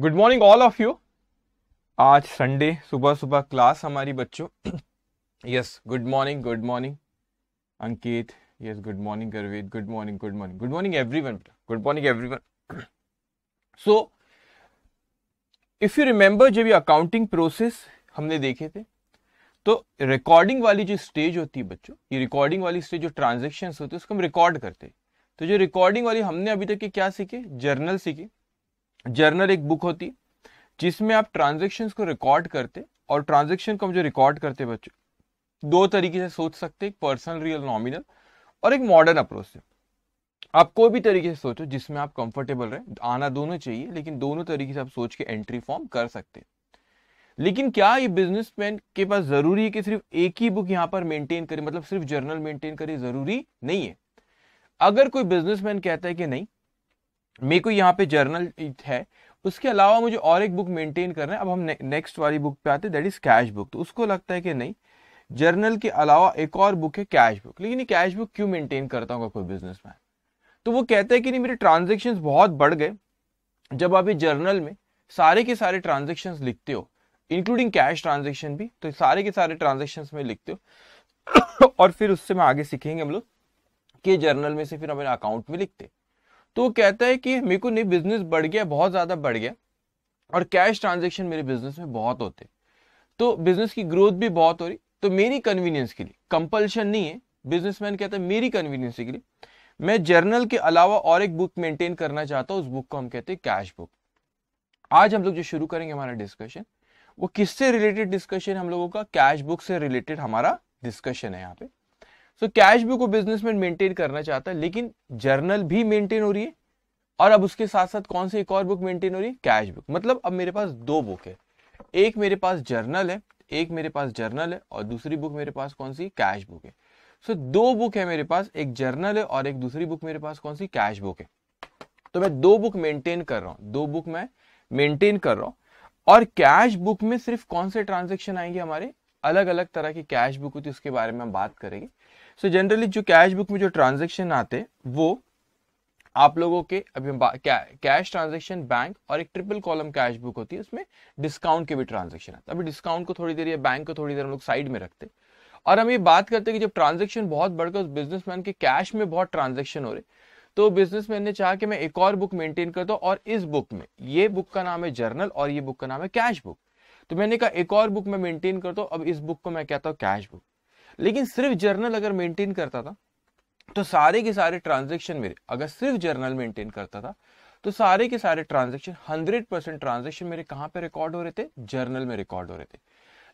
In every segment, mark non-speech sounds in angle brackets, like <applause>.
Good morning all of you आज Sunday सुबह सुबह क्लास हमारी बच्चों yes good morning good morning Ankit yes good morning Garved good morning good morning good morning everyone good morning everyone so if you remember जब ये accounting process हमने देखे थे तो रिकॉर्डिंग वाली जो स्टेज होती है बच्चों ये रिकॉर्डिंग वाली स्टेज जो ट्रांजेक्शन होती है उसको हम रिकॉर्ड करते हैं तो जो रिकॉर्डिंग वाली हमने अभी तक के क्या सीखे जर्नल सीखे जर्नल एक बुक होती जिसमें आप ट्रांजेक्शन को रिकॉर्ड करते और ट्रांजेक्शन को हम जो रिकॉर्ड करते बच्चों दो तरीके से सोच सकते एक पर्सनल रियल नॉमिनल और एक मॉडर्न अप्रोच से आप कोई भी तरीके से सोचो जिसमें आप कंफर्टेबल रहे आना दोनों चाहिए लेकिन दोनों तरीके से आप सोच के एंट्री फॉर्म कर सकते लेकिन क्या ये बिजनेसमैन के पास जरूरी है कि सिर्फ एक ही बुक यहां पर मेंटेन करे मतलब सिर्फ जर्नल मेंटेन करे जरूरी नहीं है अगर कोई बिजनेसमैन कहता है कि नहीं मेरे को यहाँ पे जर्नल है उसके अलावा मुझे और एक बुक मेंटेन करना है अब हम ने, नेक्स्ट वाली बुक पे आते हैं दैट इज कैश बुक तो उसको लगता है कि नहीं जर्नल के अलावा एक और बुक है कैश बुक लेकिन ये कैश बुक क्यों मेंटेन करता हूँ कोई मैन तो वो कहता है कि नहीं मेरे ट्रांजेक्शन बहुत बढ़ गए जब आप ये जर्नल में सारे के सारे ट्रांजेक्शन लिखते हो इंक्लूडिंग कैश ट्रांजेक्शन भी तो सारे के सारे ट्रांजेक्शन में लिखते हो <coughs> और फिर उससे मैं आगे सीखेंगे हम लोग कि जर्नल में से फिर हम अकाउंट में लिखते तो वो कहता है कि मेरे को नहीं बिजनेस बढ़ गया बहुत ज़्यादा बढ़ गया और कैश ट्रांजेक्शन मेरे बिजनेस में बहुत होते तो बिजनेस की ग्रोथ भी बहुत हो रही तो मेरी कन्वीनियंस के लिए कंपल्शन नहीं है बिजनेसमैन कहता है मेरी कन्वीनियंस के लिए मैं जर्नल के अलावा और एक बुक मेंटेन करना चाहता हूँ उस बुक को हम कहते हैं कैश बुक आज हम लोग जो शुरू करेंगे हमारा डिस्कशन वो किससे रिलेटेड डिस्कशन हम लोगों का कैश बुक से रिलेटेड हमारा डिस्कशन है यहाँ पे सो कैश भी को बिजनेस में मेंटेन करना चाहता है लेकिन जर्नल भी मेंटेन हो रही है और अब उसके साथ साथ कौन सी एक और बुक मेंटेन हो रही है कैश बुक मतलब अब मेरे पास दो बुक है एक मेरे पास जर्नल है एक मेरे पास जर्नल है और दूसरी बुक मेरे पास कौन सी कैश बुक है सो so, दो बुक है मेरे पास एक जर्नल है और एक दूसरी बुक मेरे पास कौन सी कैश बुक है तो मैं दो बुक मेंटेन कर रहा हूँ दो बुक मैं मेंटेन कर रहा हूँ और कैश बुक में सिर्फ कौन से ट्रांजेक्शन आएंगे हमारे अलग अलग तरह की कैश बुक होती है उसके बारे में हम बात करेंगे सो जनरली जो कैश बुक में जो ट्रांजेक्शन आते वो आप लोगों के अभी कैश ट्रांजेक्शन बैंक और एक ट्रिपल कॉलम कैश बुक होती है उसमें डिस्काउंट के भी ट्रांजेक्शन आते अभी डिस्काउंट को थोड़ी देर या बैंक को थोड़ी देर हम लोग साइड में रखते और हम ये बात करते हैं कि जब ट्रांजेक्शन बहुत बढ़कर उस बिजनेसमैन के कैश में बहुत ट्रांजेक्शन हो रहे तो बिजनेसमैन ने चाहा कि मैं एक और बुक मेंटेन कर दो और इस बुक में ये बुक का नाम है जर्नल और ये बुक का नाम है कैश बुक तो मैंने कहा एक और बुक मैं मेंटेन कर दो अब इस बुक को मैं कहता हूँ कैश बुक लेकिन सिर्फ जर्नल अगर मेंटेन करता था तो सारे के सारे ट्रांजेक्शन मेरे अगर सिर्फ जर्नल मेंटेन करता था तो सारे के सारे ट्रांजेक्शन हंड्रेड परसेंट ट्रांजेक्शन मेरे कहां पे रिकॉर्ड हो रहे थे जर्नल में रिकॉर्ड हो रहे थे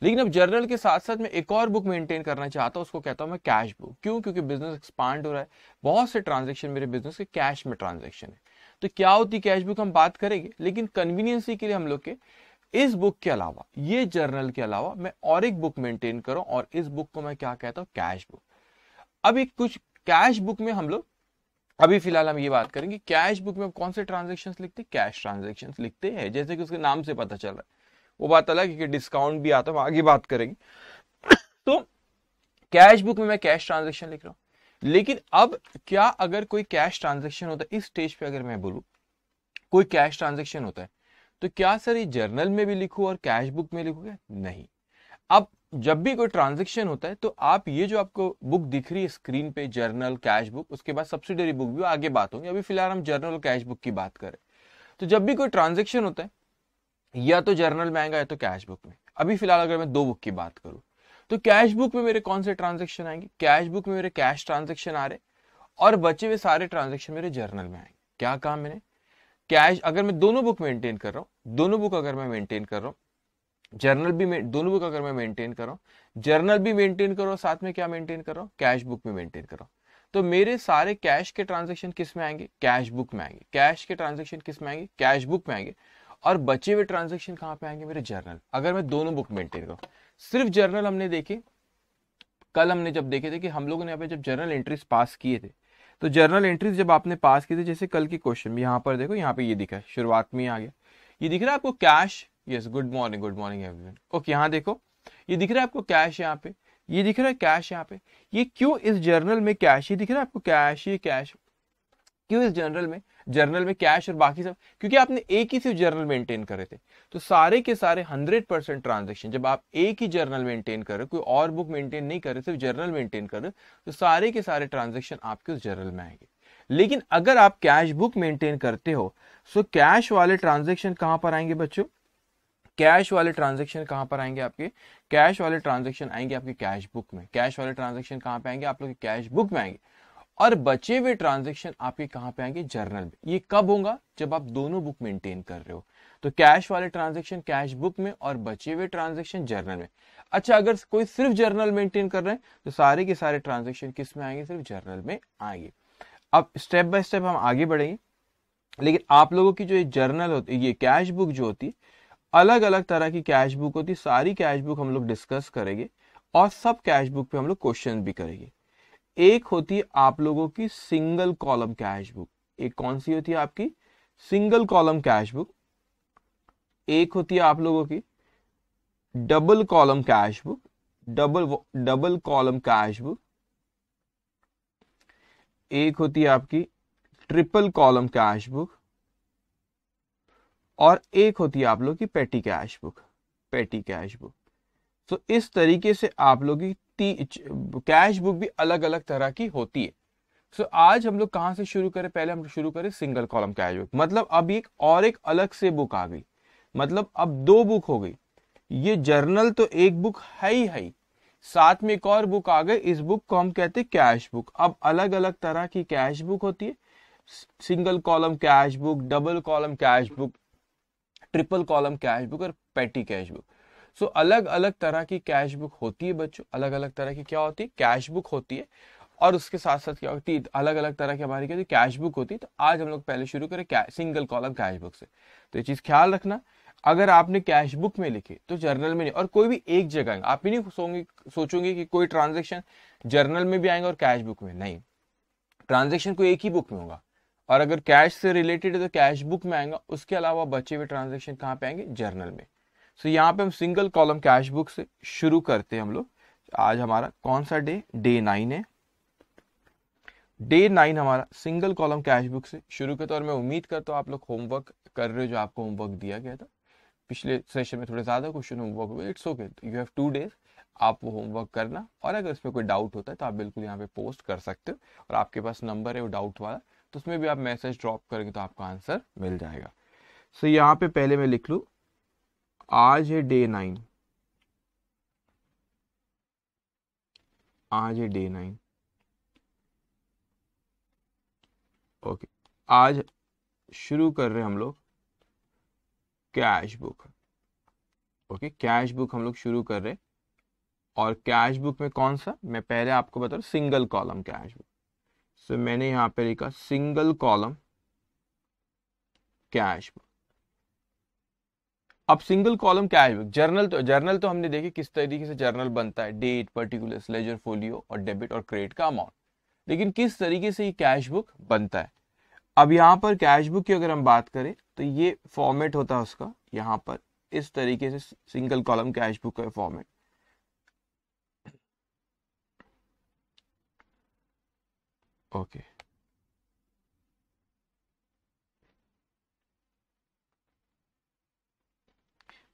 लेकिन अब जर्नल के साथ साथ मैं एक और बुक मेंटेन करना चाहता हूं उसको कहता हूं मैं कैश बुक क्यों क्योंकि बिजनेस एक्सपांड हो रहा है बहुत से ट्रांजेक्शन मेरे बिजनेस के कैश में ट्रांजेक्शन है तो क्या होती कैश बुक हम बात करेंगे लेकिन कन्वीनियंसी के लिए हम लोग के इस बुक के अलावा ये जर्नल के अलावा मैं और एक बुक मेंटेन करूं और इस बुक को मैं क्या कहता हूं कैश बुक अभी कुछ कैश बुक में हम लोग अभी फिलहाल हम ये बात करेंगे कैश बुक में कौन से ट्रांजेक्शन लिखते हैं कैश ट्रांजेक्शन लिखते हैं जैसे कि उसके नाम से पता चल रहा है वो बात अलग है डिस्काउंट भी आता है आगे बात करेंगे <coughs> तो कैश बुक में मैं कैश ट्रांजेक्शन लिख रहा हूं लेकिन अब क्या अगर कोई कैश ट्रांजेक्शन होता है इस स्टेज पे अगर मैं बोलू कोई कैश ट्रांजेक्शन होता है तो क्या सर ये जर्नल में भी लिखू और कैश बुक में क्या नहीं अब जब भी कोई ट्रांजेक्शन होता है तो आप ये जो आपको बुक दिख रही है स्क्रीन पे जर्नल कैश बुक उसके बाद सब्सिडरी बुक भी आगे बात होगी अभी फिलहाल हम जर्नल कैश बुक की बात करें तो जब भी कोई ट्रांजेक्शन होता है या तो जर्नल में आएगा या तो कैश बुक में अभी फिलहाल अगर मैं दो बुक की बात करूं तो कैश बुक में मेरे कौन से ट्रांजेक्शन आएंगे कैश बुक में मेरे कैश ट्रांजेक्शन आ रहे और बचे हुए सारे ट्रांजेक्शन मेरे जर्नल में आएंगे क्या कहा मैंने कैश अगर मैं दोनों बुक मेंटेन कर रहा हूँ दोनों बुक अगर मैं मेंटेन कर रहा हूँ जर्नल भी दोनों बुक अगर मैं मेंटेन कर रहा हूँ जर्नल भी मेंटेन कर रहा हूँ साथ में क्या मेंटेन कर रहा हूँ कैश बुक भी मेंटेन कर रहा हूँ तो मेरे सारे कैश के ट्रांजेक्शन किस में आएंगे कैश बुक में आएंगे कैश के ट्रांजेक्शन किस में आएंगे कैश बुक में आएंगे और बचे हुए ट्रांजेक्शन कहाँ पे आएंगे मेरे जर्नल अगर मैं दोनों बुक मेंटेन करूँ सिर्फ जर्नल हमने देखी कल हमने जब देखे थे कि हम लोगों ने यहाँ पे जब जर्नल एंट्रीज पास किए थे तो जर्नल एंट्रीज जब आपने पास की थी जैसे कल के क्वेश्चन यहाँ पर देखो यहाँ पे ये दिखा है शुरुआत में आ गया ये दिख रहा है आपको cash yes good morning good morning everyone okay यहाँ देखो ये दिख रहा है आपको कैश यहाँ पे ये दिख रहा है कैश यहाँ पे ये क्यों इस जर्नल में कैश ही दिख रहा है आपको कैश ये कैश क्यों इस जर्नल में जर्नल में कैश और बाकी सब क्योंकि आपने एक ही सिर्फ जर्नल मेंटेन करे थे तो सारे के सारे हंड्रेड परसेंट ट्रांजेक्शन जब आप एक ही जर्नल मेंटेन कर रहे कोई और बुक मेंटेन नहीं कर रहे सिर्फ जर्नल मेंटेन कर रहे तो सारे के सारे ट्रांजेक्शन आपके उस जर्नल में आएंगे लेकिन अगर आप कैश बुक मेंटेन करते हो सो कैश वाले ट्रांजेक्शन कहां पर आएंगे बच्चों कैश वाले ट्रांजेक्शन कहां पर आएंगे आपके कैश वाले ट्रांजेक्शन आएंगे आपके कैश बुक में कैश वाले ट्रांजेक्शन कहां पर आएंगे आप लोग कैश बुक में आएंगे और बचे हुए ट्रांजेक्शन आपके कहां पे आएंगे जर्नल में ये कब होगा जब आप दोनों बुक मेंटेन कर रहे हो तो कैश वाले ट्रांजेक्शन कैश बुक में और बचे हुए ट्रांजेक्शन जर्नल में अच्छा अगर कोई सिर्फ जर्नल मेंटेन कर रहे हैं तो सारे के सारे ट्रांजेक्शन किस में आएंगे सिर्फ जर्नल में आएंगे अब स्टेप बाय स्टेप हम आगे बढ़ेंगे लेकिन आप लोगों की जो ये जर्नल होती ये कैश बुक जो होती अलग अलग तरह की कैश बुक होती सारी कैश बुक हम लोग डिस्कस करेंगे और सब कैश बुक पे हम लोग क्वेश्चन भी करेंगे एक होती है आप लोगों की सिंगल कॉलम कैश बुक एक कौन सी होती है आपकी सिंगल कॉलम कैश बुक एक होती है आप लोगों की double column cash book double double column cash book एक होती है आपकी ट्रिपल कॉलम कैश बुक और एक होती है आप लोग की petty cash book petty cash book तो इस तरीके से आप लोग की कैश बुक भी अलग अलग तरह की होती है सो so, आज हम लोग कहाँ से शुरू करें पहले हम शुरू करें सिंगल कॉलम कैश बुक मतलब अब एक और एक अलग से बुक आ गई मतलब अब दो बुक हो गई ये जर्नल तो एक बुक है ही है साथ में एक और बुक आ गई इस बुक को हम कहते हैं कैश बुक अब अलग अलग तरह की कैश बुक होती है single column cash book double column cash book triple column cash book और पेटी कैश बुक सो so, अलग अलग तरह की कैश बुक होती है बच्चों अलग अलग तरह की क्या होती है कैश बुक होती है और उसके साथ साथ क्या होती है अलग अलग तरह की हमारी क्या कैश बुक होती है तो आज हम लोग पहले शुरू करें सिंगल कॉलम कैश बुक से तो ये चीज़ ख्याल रखना अगर आपने कैश बुक में लिखी तो जर्नल में नहीं और कोई भी एक जगह आप ही नहीं सोचोगे कि कोई ट्रांजेक्शन जर्नल में भी आएंगे और कैश बुक में नहीं ट्रांजेक्शन कोई एक ही बुक में होगा और अगर कैश से रिलेटेड है तो कैश बुक में आएगा उसके अलावा बचे हुए ट्रांजेक्शन कहाँ पे आएंगे जर्नल में सो so, यहाँ पे हम सिंगल कॉलम कैश बुक से शुरू करते हैं हम लोग आज हमारा कौन सा डे डे नाइन है डे नाइन हमारा सिंगल कॉलम कैश बुक से शुरू करता हैं और मैं उम्मीद करता हूँ आप लोग होमवर्क कर रहे हो जो आपको होमवर्क दिया गया था पिछले सेशन में थोड़े ज्यादा क्वेश्चन होमवर्क हुए it's okay you have two days आप वो होमवर्क करना और अगर उसमें कोई डाउट होता है तो आप बिल्कुल यहाँ पे पोस्ट कर सकते हो और आपके पास नंबर है वो डाउट वाला तो उसमें भी आप मैसेज ड्रॉप करेंगे तो आपका आंसर मिल जाएगा सो so, यहाँ पे पहले मैं लिख लूँ आज है डे नाइन आज है डे नाइन ओके आज शुरू कर रहे हैं हम लोग cash book okay cash book हम लोग शुरू कर रहे हैं और कैश बुक में कौन सा मैं पहले आपको बता रहा single column cash book so मैंने यहां पे लिखा सिंगल कॉलम कैश बुक अब सिंगल कॉलम क्या है जर्नल तो जर्नल तो हमने देखे किस तरीके से जर्नल बनता है डेट पर्टिकुलर लेजर फोलियो और डेबिट और क्रेडिट का अमाउंट लेकिन किस तरीके से ये कैश बुक बनता है अब यहाँ पर कैश बुक की अगर हम बात करें तो ये फॉर्मेट होता है उसका यहाँ पर इस तरीके से सिंगल कॉलम कैश बुक का फॉर्मेट ओके okay.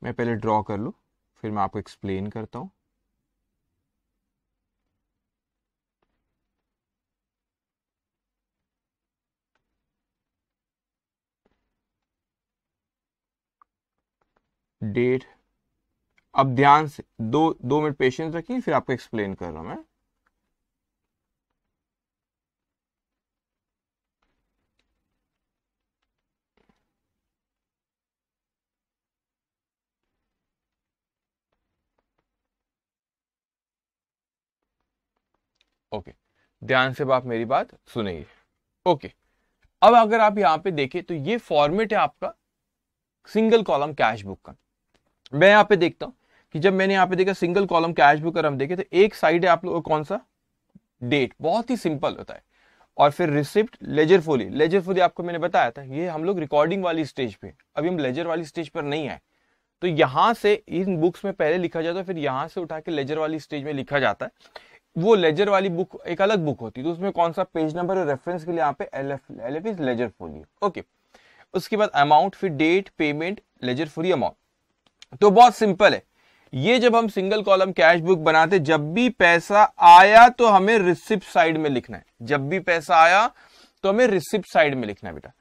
मैं पहले ड्रॉ कर लूँ फिर मैं आपको एक्सप्लेन करता हूँ डेट अब ध्यान से दो दो मिनट पेशेंस रखिए फिर आपको एक्सप्लेन कर रहा हूँ मैं ओके ध्यान से आप मेरी बात सुनेंगे ओके अब अगर आप यहां पे देखें तो ये फॉर्मेट है आपका सिंगल कॉलम कैश बुक का मैं यहां पे देखता हूं कि जब मैंने यहां पे देखा सिंगल कॉलम कैश बुक अगर हम देखें तो एक साइड है आप लोग कौन सा डेट बहुत ही सिंपल होता है और फिर receipt ledger folio ledger folio आपको मैंने बताया था ये हम लोग रिकॉर्डिंग वाली स्टेज पे अभी हम लेजर वाली स्टेज पर नहीं आए तो यहां से इन बुक्स में पहले लिखा जाता है फिर यहां से उठा के लेजर वाली स्टेज में लिखा जाता है वो लेजर वाली बुक एक अलग बुक होती है तो उसमें कौन सा पेज नंबर और रेफरेंस के लिए यहाँ पे L F L F is ledger folio okay उसके बाद अमाउंट फिर date payment ledger folio amount तो बहुत सिंपल है ये जब हम सिंगल कॉलम कैश बुक बनाते जब भी पैसा आया तो हमें रिसिप्ट साइड में लिखना है जब भी पैसा आया तो हमें रिसिप्ट साइड में लिखना है बेटा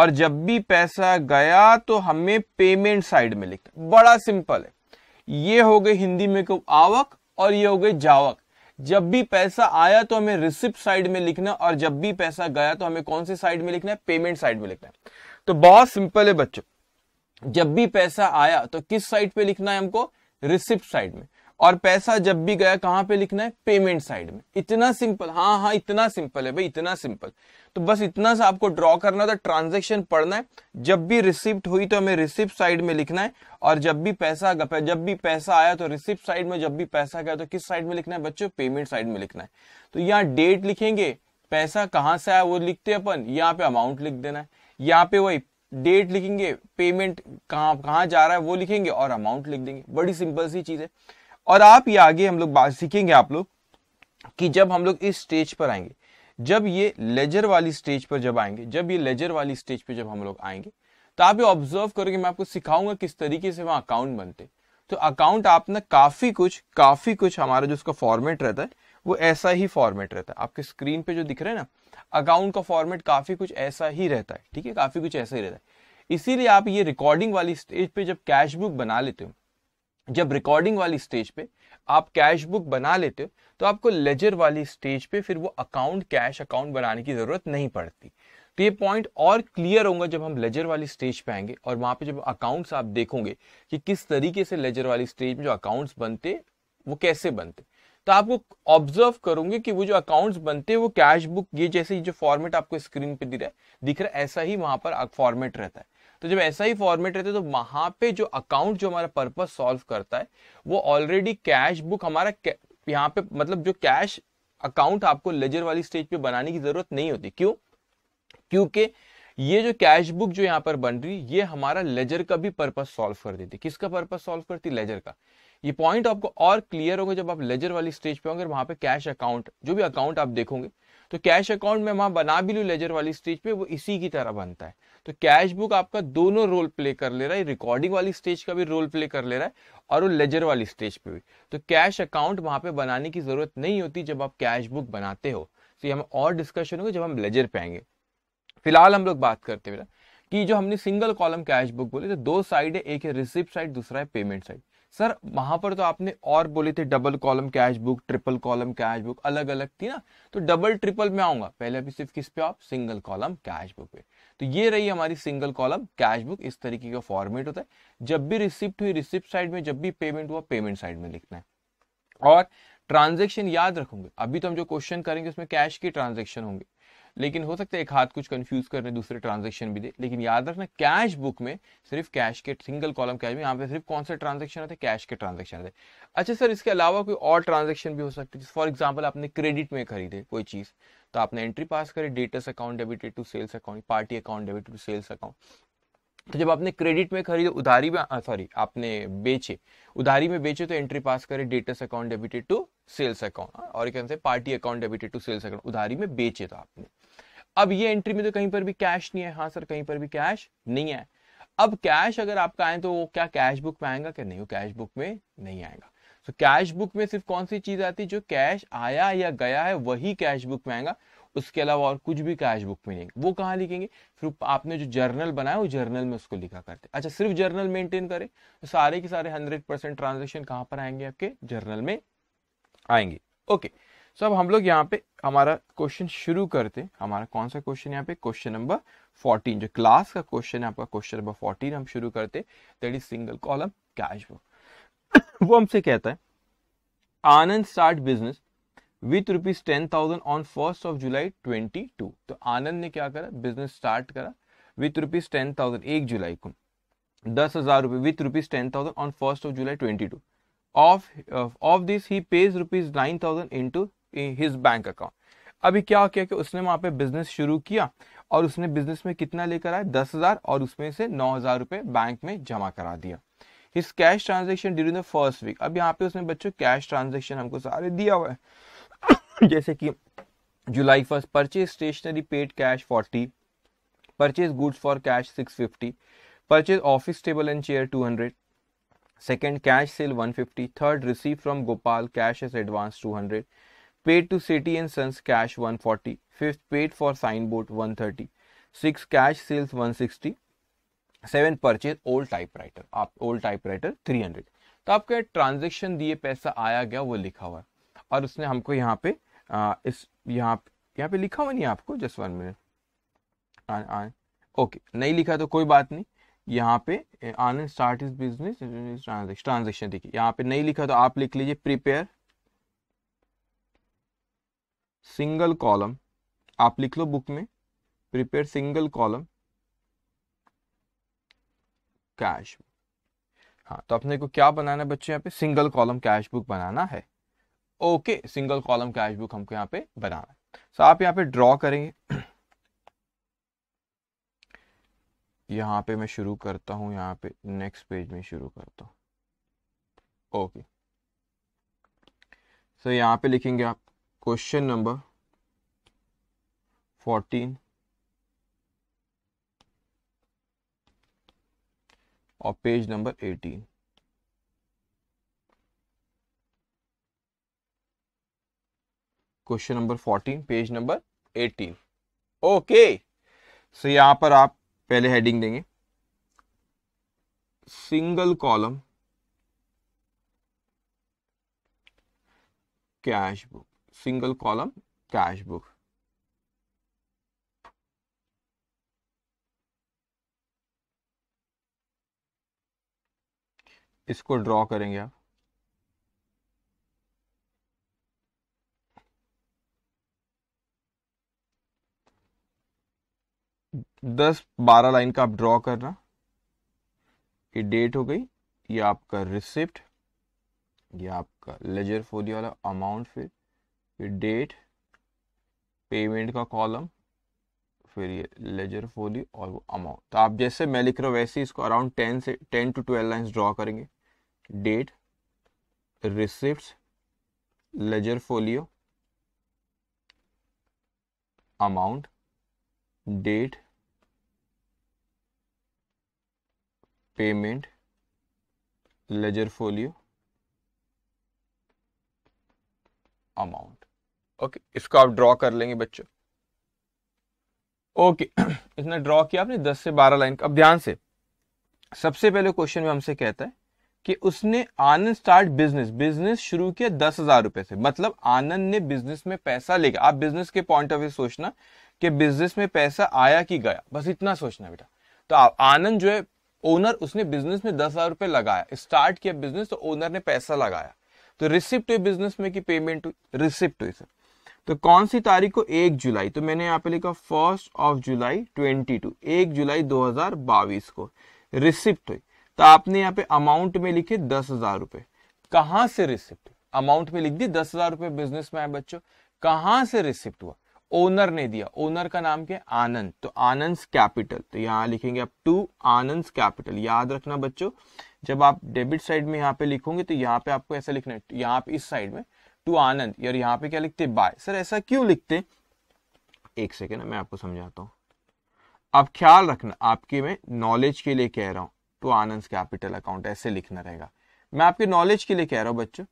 और जब भी पैसा गया तो हमें पेमेंट साइड में लिखना बड़ा सिंपल है ये हो गए हिंदी में आवक और ये हो गए जावक जब भी पैसा आया तो हमें रिसिप्ट साइड में लिखना और जब भी पैसा गया तो हमें कौन से साइड में लिखना है पेमेंट साइड में लिखना है तो बहुत सिंपल है बच्चों जब भी पैसा आया तो किस साइड पे लिखना है हमको रिसिप्ट साइड में और पैसा जब भी गया कहां पे लिखना है पेमेंट साइड में इतना सिंपल हाँ हाँ इतना सिंपल है भाई इतना सिंपल तो बस इतना सा आपको ड्रॉ करना था ट्रांजेक्शन पढ़ना है जब भी रिसिप्ट हुई तो हमें रिसिप्ट साइड में लिखना है और जब भी पैसा जब भी पैसा आया तो रिसिप्ट साइड में जब भी पैसा गया तो किस साइड में लिखना है बच्चों पेमेंट साइड में लिखना है तो यहाँ डेट लिखेंगे पैसा कहाँ से आया वो लिखते अपन यहाँ पे अमाउंट लिख देना है यहाँ पे वही डेट लिखेंगे पेमेंट कहां जा रहा है वो लिखेंगे और अमाउंट लिख देंगे बड़ी सिंपल सी चीज है और आप ये आगे हम लोग बात सीखेंगे आप लोग कि जब हम लोग इस स्टेज पर आएंगे जब ये लेजर वाली स्टेज पर जब आएंगे जब ये लेजर वाली स्टेज पर जब हम लोग आएंगे तो आप ये ऑब्जर्व करोगे मैं आपको सिखाऊंगा किस तरीके से वहां अकाउंट बनते तो अकाउंट आप ना काफी कुछ काफी कुछ हमारा जो उसका फॉर्मेट रहता है वो ऐसा ही फॉर्मेट रहता है आपके स्क्रीन पे जो दिख रहा है ना अकाउंट का फॉर्मेट काफी कुछ ऐसा ही रहता है ठीक है काफी कुछ ऐसा ही रहता है इसीलिए आप ये रिकॉर्डिंग वाली स्टेज पे जब कैश बुक बना लेते हो जब रिकॉर्डिंग वाली स्टेज पे आप कैश बुक बना लेते हो तो आपको लेजर वाली स्टेज पे फिर वो अकाउंट कैश अकाउंट बनाने की ज़रूरत नहीं पड़ती तो ये पॉइंट और क्लियर होगा जब हम लेजर वाली स्टेज पे आएंगे और वहां पे जब अकाउंट्स आप देखोगे कि किस तरीके से लेजर वाली स्टेज में जो अकाउंट्स बनते वो कैसे बनते तो आपको ऑब्जर्व करोगे कि वो जो अकाउंट्स बनते हैं वो कैश बुक ये जैसे जो फॉर्मेट आपको स्क्रीन पे दिख रहा है दिख रहा है ऐसा ही वहां पर फॉर्मेट रहता है तो जब ऐसा ही फॉर्मेट रहता है तो वहां पे जो अकाउंट जो हमारा पर्पज सॉल्व करता है वो ऑलरेडी कैश बुक हमारा यहाँ पे मतलब जो कैश अकाउंट आपको लेजर वाली स्टेज पे बनाने की जरूरत नहीं होती क्यों क्योंकि ये जो कैश बुक जो यहाँ पर बन रही ये हमारा लेजर का भी पर्पज सॉल्व कर देती किसका पर्पज सॉल्व करती लेजर का ये पॉइंट आपको और क्लियर होगा जब आप लेजर वाली स्टेज पे होंगे वहां पे कैश अकाउंट जो भी अकाउंट आप देखोगे तो कैश अकाउंट में वहां बना भी लू लेजर वाली स्टेज पे वो इसी की तरह बनता है तो कैश बुक आपका दोनों रोल प्ले कर ले रहा है रिकॉर्डिंग वाली स्टेज का भी रोल प्ले कर ले रहा है और वो लेजर वाली स्टेज पे भी तो कैश अकाउंट वहां पे बनाने की जरूरत नहीं होती जब आप कैश बुक बनाते हो तो ये हम और डिस्कशन होगा जब हम लेजर पे आएंगे फिलहाल हम लोग बात करते हैं कि जो हमने सिंगल कॉलम कैश बुक बोले तो दो साइड है एक है रिसिप्ट साइड दूसरा है पेमेंट साइड सर वहां पर तो आपने और बोले थे double column cash book triple column cash book अलग अलग थी ना तो डबल ट्रिपल में आऊंगा पहले अभी सिर्फ किस पे आप सिंगल कॉलम कैश बुक पे तो ये रही हमारी सिंगल कॉलम कैश बुक इस तरीके का फॉर्मेट होता है जब भी रिसिप्ट हुई रिसिप्ट साइड में जब भी पेमेंट हुआ पेमेंट साइड में लिखना है और ट्रांजेक्शन याद रखोगे अभी तो हम जो क्वेश्चन करेंगे उसमें कैश की ट्रांजेक्शन होंगे लेकिन हो सकता है एक हाथ कुछ कंफ्यूज करने दूसरे ट्रांजेक्शन भी दे लेकिन याद रखना कैश बुक में सिर्फ कैश के सिंगल कॉलम कैश में यहाँ पे सिर्फ कौन से ट्रांजेक्शन होते हैं कैश के ट्रांजेक्शन होते अच्छा सर इसके अलावा कोई और ट्रांजेक्शन भी हो सकते हैं फॉर एग्जाम्पल आपने क्रेडिट में खरीदे कोई चीज़ तो आपने एंट्री पास करी debtors account debited to sales account party account debited to sales account तो जब आपने क्रेडिट में खरीदे उधारी में सॉरी आपने बेचे उधारी में बेचे तो एंट्री पास करें debtors account debited to sales account और एक party account debited to sales account उधारी में बेचे तो आपने अब ये एंट्री में तो कहीं पर भी कैश नहीं है हाँ सर कहीं पर भी कैश नहीं है अब कैश अगर आपका आए तो वो क्या कैश बुक में आएगा क्या नहीं वो कैश बुक में नहीं आएगा तो कैश बुक में सिर्फ कौन सी चीज आती है जो कैश आया या गया है वही कैश बुक में आएगा उसके अलावा और कुछ भी कैश बुक में नहीं वो कहाँ लिखेंगे फिर आपने जो जर्नल बनाया वो जर्नल में उसको लिखा करते अच्छा सिर्फ जर्नल मेंटेन करें तो सारे के सारे हंड्रेड परसेंट ट्रांजेक्शन कहां पर आएंगे आपके जर्नल में आएंगे ओके okay. सो अब हम लोग यहाँ पे हमारा क्वेश्चन शुरू करते हमारा कौन सा क्वेश्चन यहाँ पे क्वेश्चन नंबर 14 जो क्लास का क्वेश्चन है आपका क्वेश्चन नंबर 14 हम शुरू करते that is single column cash book वो हमसे कहता है Anand start business with rupees ten thousand on first of July twenty two तो आनंद ने क्या करा बिजनेस स्टार्ट करा विथ रुपीज टेन थाउजेंड एक जुलाई को दस हजार रुपए with rupees ten thousand on first of July twenty two of of this he pays rupees nine thousand into his bank account अभी क्या किया कि उसने वहां पे बिजनेस शुरू किया और उसने बिजनेस में कितना लेकर आया दस हजार और उसमें से नौ हजार रुपए बैंक में जमा करा दिया his cash transaction during the first week अब यहाँ पे उसने बच्चों कैश ट्रांजेक्शन हमको सारे दिया हुआ है <coughs> जैसे कि July first purchase stationery paid cash forty purchase goods for cash six fifty purchase office table and chair two hundred second cash sale one fifty third receive from Gopal cash as advance two hundred paid to City and Sons cash 140, fifth paid for signboard 130, six cash sales 160, seven purchase old typewriter आप old typewriter 300 तो आपका transaction दिए पैसा आया गया वो लिखा हुआ है और उसने हमको यहाँ पे आ, इस यहाँ यहाँ पे लिखा हुआ नहीं आपको जस्ट वन मिनट ओके नहीं लिखा तो कोई बात नहीं यहाँ पे Anand start is business transaction देखिए यहाँ पे नहीं लिखा तो आप लिख लीजिए प्रिपेयर सिंगल कॉलम आप लिख लो बुक में प्रिपेयर सिंगल कॉलम कैश हाँ तो अपने को क्या बनाना है बच्चे यहाँ पे सिंगल कॉलम कैश बुक बनाना है okay single column cash book हमको यहाँ पे बनाना है सो आप यहाँ पे ड्रॉ करेंगे यहाँ पे मैं शुरू करता हूँ यहाँ पे नेक्स्ट पेज में शुरू करता हूँ ओके सो यहाँ पे लिखेंगे आप क्वेश्चन नंबर फोर्टीन और page number eighteen question number fourteen page number eighteen okay so यहां पर आप पहले हेडिंग देंगे सिंगल कॉलम कैश बुक single column cash book. इसको ड्रॉ करेंगे आप दस बारह लाइन का आप ड्रॉ करना ये डेट हो गई ये आपका रिसिप्ट ये आपका लेजर फोलियो वाला अमाउंट फिर फिर डेट पेमेंट का कॉलम फिर ये लेजर फोली और वो अमाउंट तो आप जैसे मैं लिख रहा हूँ वैसे इसको अराउंड टेन से ten to twelve lines draw करेंगे date receipt ledger folio amount date payment ledger folio amount okay इसको आप ड्रॉ कर लेंगे बच्चों ओके <clears throat> इसने ड्रॉ किया आपने दस से बारह लाइन का अब ध्यान से सबसे पहले क्वेश्चन में हमसे कहता है कि उसने आनंद स्टार्ट बिजनेस बिजनेस शुरू किया दस हजार रुपए से मतलब आनंद ने बिजनेस में पैसा लेगा आप बिजनेस के पॉइंट ऑफ व्यू सोचना कि बिजनेस में पैसा आया कि गया बस इतना सोचना बेटा तो आप आनंद जो है ओनर उसने बिजनेस में दस हजार रुपए लगाया स्टार्ट किया बिजनेस तो ओनर ने पैसा लगाया तो रिसिप्ट हुई बिजनेस में कि पेमेंट हुई रिसिप्ट हुई सर तो कौन सी तारीख को एक जुलाई तो मैंने यहाँ पे लिखा first of July twenty two एक जुलाई दो हजार बाईस को रिसिप्ट हुई तो आपने यहाँ पे अमाउंट में लिखे दस हजार रुपए कहां से रिसिप्ट अमाउंट में लिख दी दस हजार रुपए बिजनेस में आए बच्चों कहां से रिसिप्ट हुआ ओनर ने दिया ओनर का नाम क्या आनंद तो आनंद कैपिटल तो यहाँ लिखेंगे आप टू आनंद कैपिटल याद रखना बच्चों जब आप डेबिट साइड में यहाँ पे लिखोगे तो यहाँ पे आपको ऐसा लिखना है यहाँ पे इस साइड में टू आनंद और यहाँ पे क्या लिखते बाय सर ऐसा क्यों लिखते एक सेकेंड मैं आपको समझाता हूँ अब ख्याल रखना आपके मैं नॉलेज के लिए कह रहा हूँ टू आनंद कैपिटल अकाउंट ऐसे लिखना रहेगा मैं आपके नॉलेज के लिए कह रहा हूँ बच्चों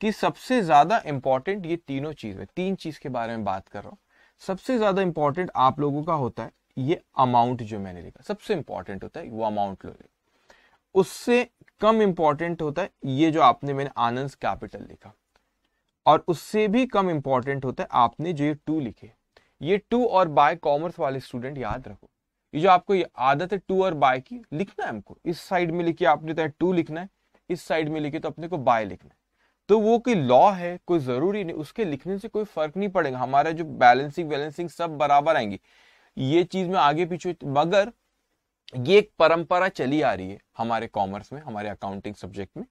कि सबसे ज्यादा इंपॉर्टेंट ये तीनों चीज है तीन चीज के बारे में बात कर रहा हूँ सबसे ज्यादा इंपॉर्टेंट आप लोगों का होता है ये अमाउंट जो मैंने लिखा सबसे इंपॉर्टेंट होता है वो अमाउंट लो उससे कम इंपॉर्टेंट होता है ये जो आपने मैंने आनंद कैपिटल लिखा और उससे भी कम इंपॉर्टेंट होता है आपने जो ये टू लिखे ये टू और बाय कॉमर्स वाले स्टूडेंट याद रखो ये जो आपको ये आदत है टू और बाय की लिखना है हमको इस साइड में लिखिए आपने तो टू लिखना है इस साइड में लिखिए तो अपने को बाय लिखना है तो वो कोई लॉ है कोई जरूरी नहीं उसके लिखने से कोई फर्क नहीं पड़ेगा हमारा जो बैलेंसिंग वैलेंसिंग सब बराबर आएंगी ये चीज में आगे पीछे मगर ये एक परंपरा चली आ रही है हमारे कॉमर्स में हमारे अकाउंटिंग सब्जेक्ट में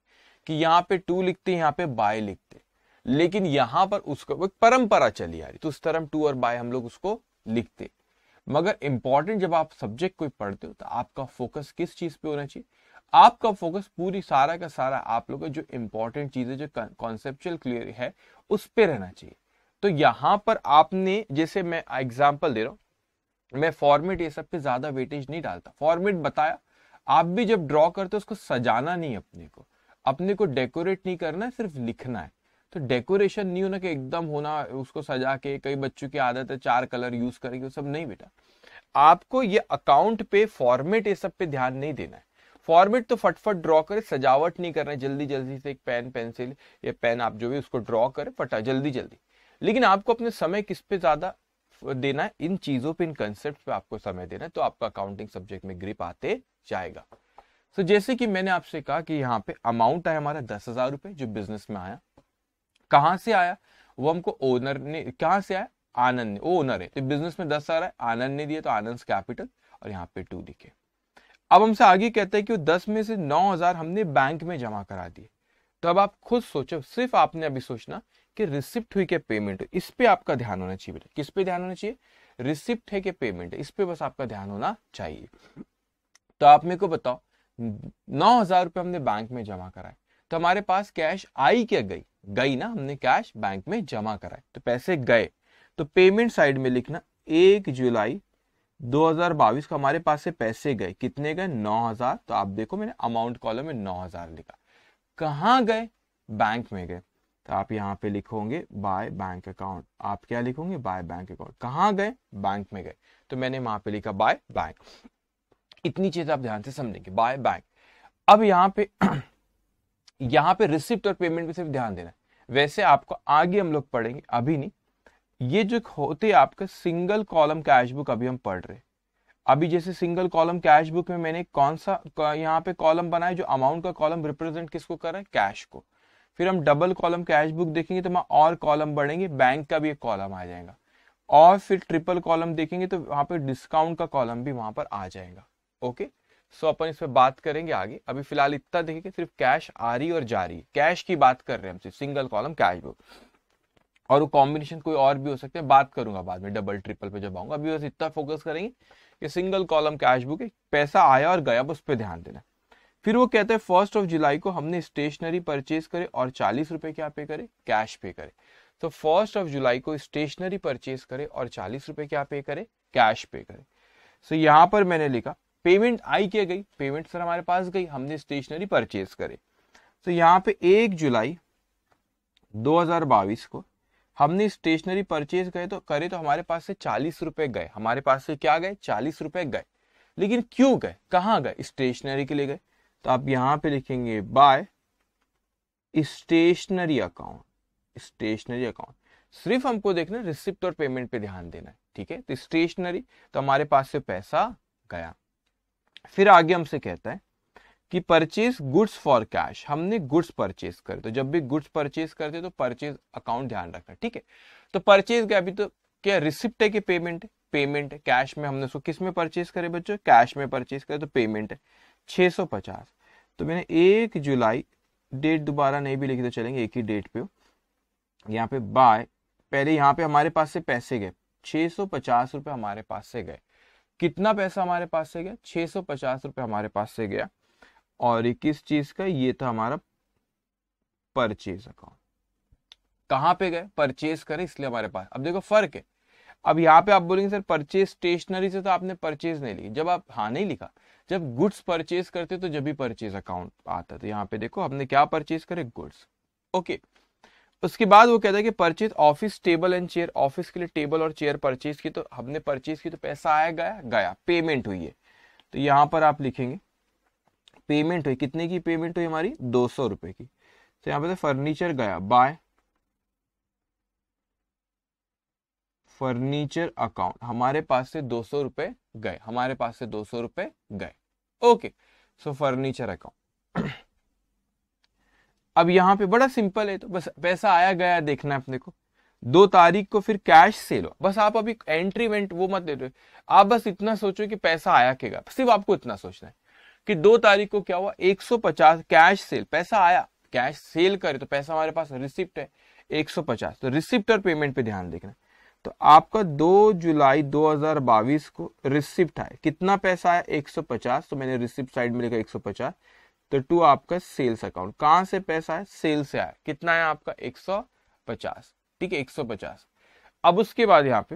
कि यहाँ पे टू लिखते यहाँ पे बाय लिखते लेकिन यहां पर उसको एक परंपरा चली आ रही तो उस तरह टू और बाय हम लोग उसको लिखते मगर इंपॉर्टेंट जब आप सब्जेक्ट कोई पढ़ते हो तो आपका फोकस किस चीज पे होना चाहिए आपका फोकस पूरी सारा का सारा आप लोग जो इंपॉर्टेंट चीज है जो कॉन्सेप्चुअल क्लियर है उस पर रहना चाहिए तो यहां पर आपने जैसे मैं एग्जाम्पल दे रहा हूं मैं फॉर्मेट ये सब पे ज्यादा वेटेज नहीं डालता फॉर्मेट बताया आप भी जब ड्रॉ करते हो उसको सजाना नहीं अपने को अपने को डेकोरेट नहीं करना है सिर्फ लिखना है तो डेकोरेशन नहीं होना कि एकदम होना उसको सजा के कई बच्चों की आदत है चार कलर यूज करेंगे वो सब नहीं बेटा आपको ये अकाउंट पे फॉर्मेट ये सब पे ध्यान नहीं देना है फॉर्मेट तो फटफट ड्रॉ करे सजावट नहीं करना है जल्दी जल्दी से एक पेन पेंसिल या पेन आप जो भी उसको ड्रॉ करें फटा जल्दी जल्दी लेकिन आपको अपने समय किस पे ज्यादा देना है इन चीजों पे इन कंसेप्ट पे आपको समय देना है तो आपका अकाउंटिंग सब्जेक्ट में ग्रिप आते जाएगा तो so, जैसे कि मैंने आपसे कहा कि यहाँ पे अमाउंट आया हमारा दस हजार रुपए जो बिजनेस में आया कहां से आया वो हमको ओनर ने कहां से आया आनंद ने ओनर है तो बिजनेस में दस आ रहा है आनंद ने दिया तो आनंद कैपिटल और यहाँ पे टू लिखे अब हमसे आगे कहते हैं कि वो दस में से नौ हजार हमने बैंक में जमा करा दिए तो अब आप खुद सोचो सिर्फ आपने अभी सोचना कि रिसिप्ट हुई के पेमेंट इस पे आपका ध्यान होना चाहिए बेटा किस पे ध्यान होना चाहिए रिसिप्ट है कि पेमेंट इस पे बस आपका ध्यान होना चाहिए तो आप मेरे को बताओ नौ हजार रुपये हमने बैंक में जमा कराए तो हमारे पास कैश आई क्या गई गई ना हमने कैश बैंक में जमा कराए तो पैसे गए तो पेमेंट साइड में लिखना एक जुलाई 2022 को हमारे पास से पैसे गए कितने गए 9000 तो आप देखो मैंने अमाउंट कॉलम में 9000 लिखा कहा गए बैंक में गए तो आप यहाँ पे लिखोगे बाय बैंक अकाउंट आप क्या लिखोगे बाय बैंक अकाउंट कहाँ गए बैंक में गए तो मैंने वहां पे लिखा बाय बैंक इतनी चीज आप ध्यान से समझेंगे बाय बैंक अब यहाँ पे <clears throat> यहां पे रिसिप्ट और पेमेंट पे सिर्फ ध्यान देना वैसे आपको आगे हम लोग पढ़ेंगे अभी नहीं ये जो होते आपके सिंगल कॉलम कैश बुक अभी हम पढ़ रहे अभी जैसे सिंगल कॉलम कैश बुक में मैंने कौन सा यहाँ पे कॉलम बनाया जो अमाउंट का कॉलम रिप्रेजेंट किसको कर रहा है कैश को फिर हम डबल कॉलम कैश बुक देखेंगे तो वहां और कॉलम बढ़ेंगे बैंक का भी एक कॉलम आ जाएगा और फिर ट्रिपल कॉलम देखेंगे तो वहां पर डिस्काउंट का कॉलम भी वहां पर आ जाएगा ओके सो अपन इस पर बात करेंगे आगे अभी फिलहाल इतना देखिए सिर्फ कैश आ रही और जा रही कैश की बात कर रहे हैं हम सिर्फ सिंगल कॉलम कैश बुक और वो कॉम्बिनेशन कोई और भी हो सकते हैं बात करूंगा बाद में डबल ट्रिपल पे जब आऊंगा अभी बस इतना फोकस करेंगे कि सिंगल कॉलम कैश बुक है पैसा आया और गया उस पर ध्यान देना फिर वो कहते हैं फर्स्ट ऑफ जुलाई को हमने स्टेशनरी परचेज करे और चालीस रुपए क्या पे करे कैश पे करे तो फर्स्ट ऑफ जुलाई को स्टेशनरी परचेज करे और चालीस रुपए क्या पे करे कैश पे करे सो so, यहाँ पर मैंने लिखा पेमेंट आई क्या गई पेमेंट सर हमारे पास गई हमने स्टेशनरी परचेज करे तो यहाँ पे एक जुलाई 2022 को हमने स्टेशनरी परचेज करे तो करे तो हमारे पास से चालीस रुपए गए हमारे पास से क्या गए चालीस रुपए गए लेकिन क्यों गए कहाँ गए स्टेशनरी के लिए गए तो आप यहाँ पे लिखेंगे by stationery account stationery account सिर्फ हमको देखना रिसिप्ट और पेमेंट पे ध्यान देना है ठीक है तो स्टेशनरी तो हमारे पास से पैसा गया फिर आगे हमसे कहता है कि परचेज गुड्स फॉर कैश हमने गुड्स परचेज करे तो जब भी गुड्स परचेज करते तो परचेज अकाउंट ध्यान रखना ठीक है तो परचेज क्या अभी तो क्या रिसिप्ट है कि पेमेंट है पेमेंट है कैश में हमने उसको किस में परचेज करे बच्चों कैश में परचेज करे तो पेमेंट है पचास तो मैंने एक जुलाई डेट दोबारा नहीं भी लिखी तो चलेंगे एक ही डेट पे यहाँ पे बाय पहले यहाँ पे हमारे पास से पैसे गए सौ पचास रुपए हमारे पास से गए कितना पैसा हमारे पास से गया छह सौ पचास हमारे पास से गया और ये किस चीज का ये था हमारा परचेज अकाउंट कहां पे गए परचेज करे इसलिए हमारे पास अब देखो फर्क है अब यहाँ पे आप बोलेंगे सर परचेज स्टेशनरी से तो आपने परचेज नहीं लिखी जब आप हाँ नहीं लिखा जब गुड्स परचेज करते तो जब भी परचेज अकाउंट आता तो यहाँ पे देखो हमने क्या परचेज करे गुड्स ओके okay. उसके बाद वो कहता है कि purchase office table and chair office के लिए टेबल और चेयर परचेज की तो हमने परचेज की तो पैसा आया गया गया पेमेंट हुई है तो यहाँ पर आप लिखेंगे पेमेंट हुई कितने की पेमेंट हुई हमारी दो सौ रुपए की तो यहाँ पे फर्नीचर तो गया बाय फर्नीचर अकाउंट हमारे पास से दो सौ रुपए गए हमारे पास से दो सौ रुपए गए ओके सो फर्नीचर अकाउंट अब यहाँ पे बड़ा सिंपल है तो बस पैसा आया गया देखना है अपने को दो तारीख को फिर कैश सेल हो बस आप अभी एंट्री वेंट वो मत दे रहे आप बस इतना सोचो कि पैसा आया के सिर्फ आपको इतना सोचना है कि दो तारीख को क्या हुआ 150 कैश सेल पैसा आया कैश सेल करे तो पैसा हमारे पास रिसिप्ट है 150 तो रिसिप्ट और पेमेंट पे ध्यान देखना तो आपका 2 जुलाई 2022 को रिसिप्ट आया कितना पैसा आया 150 तो मैंने रिसिप्ट साइड में लिखा 150 तो टू आपका सेल्स अकाउंट कहां से पैसा है सेल्स से आया कितना है आपका 150 ठीक है 150 अब उसके बाद यहाँ पे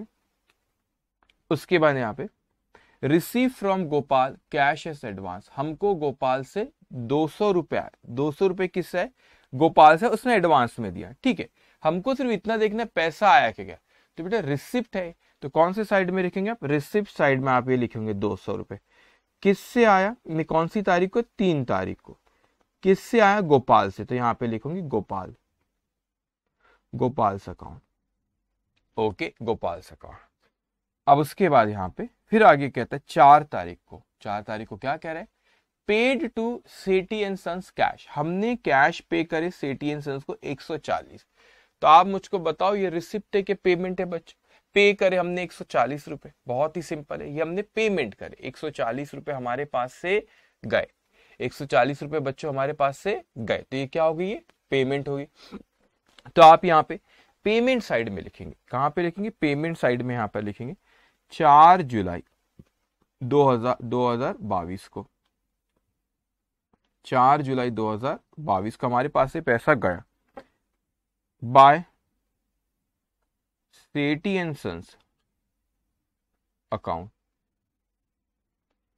उसके बाद यहाँ पे receive from Gopal cash as advance हमको गोपाल से दो सौ रुपया दो सौ रुपए किस है गोपाल से उसने एडवांस में दिया ठीक है हमको सिर्फ इतना देखना पैसा आया क्या क्या तो बेटा रिसिप्ट है तो कौन से साइड में लिखेंगे आप रिसिप्ट साइड में आप ये लिखेंगे दो सौ रुपए किससे आया कौन सी तारीख को तीन तारीख को किससे आया गोपाल से तो यहां पे लिखूंगी गोपाल गोपाल सकाउ ओके गोपाल सकाउ अब उसके बाद यहाँ पे फिर आगे कहता है चार तारीख को चार तारीख को क्या कह रहे हैं paid to Setty and sons cash हमने कैश पे करे सेटी एंड सन्स को 140 तो आप मुझको बताओ ये रिसिप्टे के पेमेंट है बच्चे पे करे हमने एक सौ चालीस रुपए बहुत ही सिंपल है ये हमने पेमेंट करे एक सौ चालीस रुपए हमारे पास से गए एक सौ चालीस रुपए बच्चों हमारे पास से गए तो ये क्या हो गई ये पेमेंट होगी तो आप यहाँ पे पेमेंट साइड में लिखेंगे कहाँ पे लिखेंगे पेमेंट साइड में यहाँ पर लिखेंगे चार जुलाई दो हजार दो हजार बाईस को चार जुलाई दो हजार बाईस को हमारे पास से पैसा गया बाय सेटी एंड सन्स अकाउंट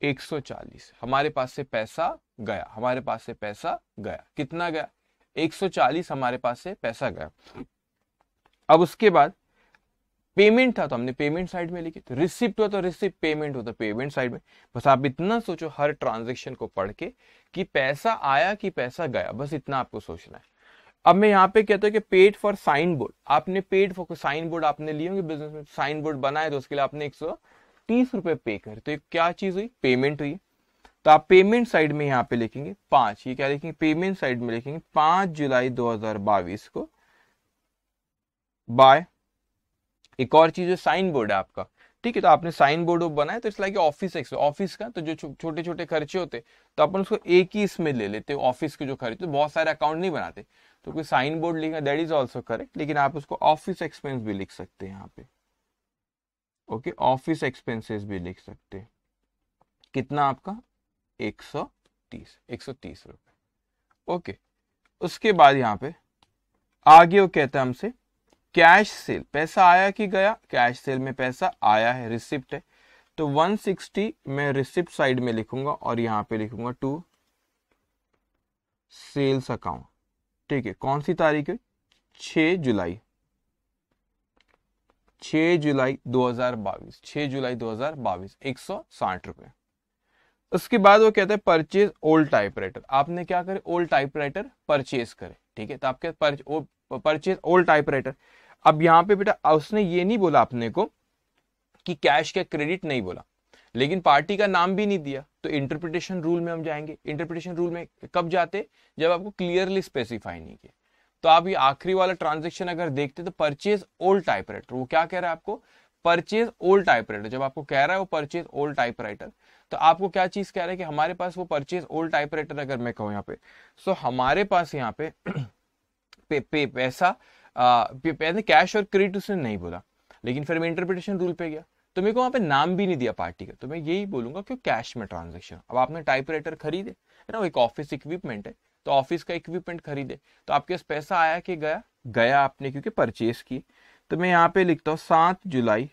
140 हमारे पास से पैसा गया हमारे पास से पैसा गया कितना गया 140 हमारे पास से पैसा गया अब उसके बाद पेमेंट था तो हमने पेमेंट साइड में लिखी तो रिसिप्ट हुआ तो रिसिप्ट पेमेंट होता पेमेंट साइड में बस आप इतना सोचो हर ट्रांजेक्शन को पढ़ के कि पैसा आया कि पैसा गया बस इतना आपको सोचना है अब मैं यहाँ पे कहता हूँ कि पेड फॉर साइन बोर्ड आपने पेड फॉर साइन बोर्ड आपने लिए होंगे बिजनेस में साइन बोर्ड बनाए तो उसके लिए आपने एक सौ तीस रुपए पे कर तो क्या चीज हुई पेमेंट हुई तो आप पेमेंट साइड में यहाँ पे लिखेंगे पांच ये क्या लिखेंगे पेमेंट साइड में लिखेंगे पांच जुलाई दो हजार बाईस को बाय एक और चीज है साइन बोर्ड है आपका ठीक है तो आपने साइन बोर्ड बनाया तो it's like office ex office का तो जो छोटे छोटे खर्चे होते तो अपन उसको एक ही इसमें ले लेते ऑफिस के जो खर्चे तो बहुत सारे अकाउंट नहीं बनाते तो कोई साइन बोर्ड लिखा दैट इज ऑल्सो करेक्ट लेकिन आप उसको ऑफिस एक्सपेंस भी लिख सकते हैं यहाँ पे ओके ऑफिस एक्सपेंसेस भी लिख सकते कितना आपका 130 130 रुपए ओके उसके बाद यहाँ पे आगे वो कहता है हमसे कैश सेल पैसा आया कि गया कैश सेल में पैसा आया है रिसिप्ट है तो 160 मैं रिसिप्ट साइड में लिखूंगा और यहां पे लिखूंगा टू सेल्स अकाउंट ठीक है कौन सी तारीख है 6 जुलाई 6 जुलाई 2022 6 जुलाई 2022 एक सौ साठ रुपए उसके बाद वो कहते हैं परचेज ओल्ड टाइपराइटर आपने क्या करे ओल्ड टाइपराइटर परचेज करे ठीक है तो आपके परचेज ओल्ड टाइपराइटर अब यहाँ पे बेटा उसने ये नहीं बोला अपने को कि कैश क्या क्रेडिट नहीं बोला लेकिन पार्टी का नाम भी नहीं दिया तो इंटरप्रिटेशन रूल में हम जाएंगे इंटरप्रिटेशन रूल में कब जाते जब आपको क्लियरली स्पेसिफाई नहीं किया तो आप ये आखिरी वाला ट्रांजेक्शन अगर देखते तो परचेज ओल्ड टाइप राइटर वो क्या कह रहा है आपको परचेज ओल्ड टाइप राइटर जब आपको कह रहा है वो परचेज ओल्ड टाइप राइटर तो आपको क्या चीज कह रहा है कि हमारे पास वो परचेज ओल्ड टाइप राइटर अगर मैं कहूँ यहाँ पे सो तो हमारे पास यहाँ पे, <clears throat> पे, पे पैसा पहले कैश और क्रेडिट उसने नहीं बोला लेकिन फिर मैं इंटरप्रिटेशन रूल पे गया तो मेरे को वहाँ पे नाम भी नहीं दिया पार्टी का तो मैं यही बोलूंगा क्यों कैश में ट्रांजेक्शन अब आपने राइटर खरीदे है ना एक ऑफिस इक्विपमेंट है तो ऑफिस का इक्विपमेंट खरीदे तो आपके पास पैसा आया कि गया गया आपने क्योंकि परचेस की तो मैं यहाँ पे लिखता हूँ सात जुलाई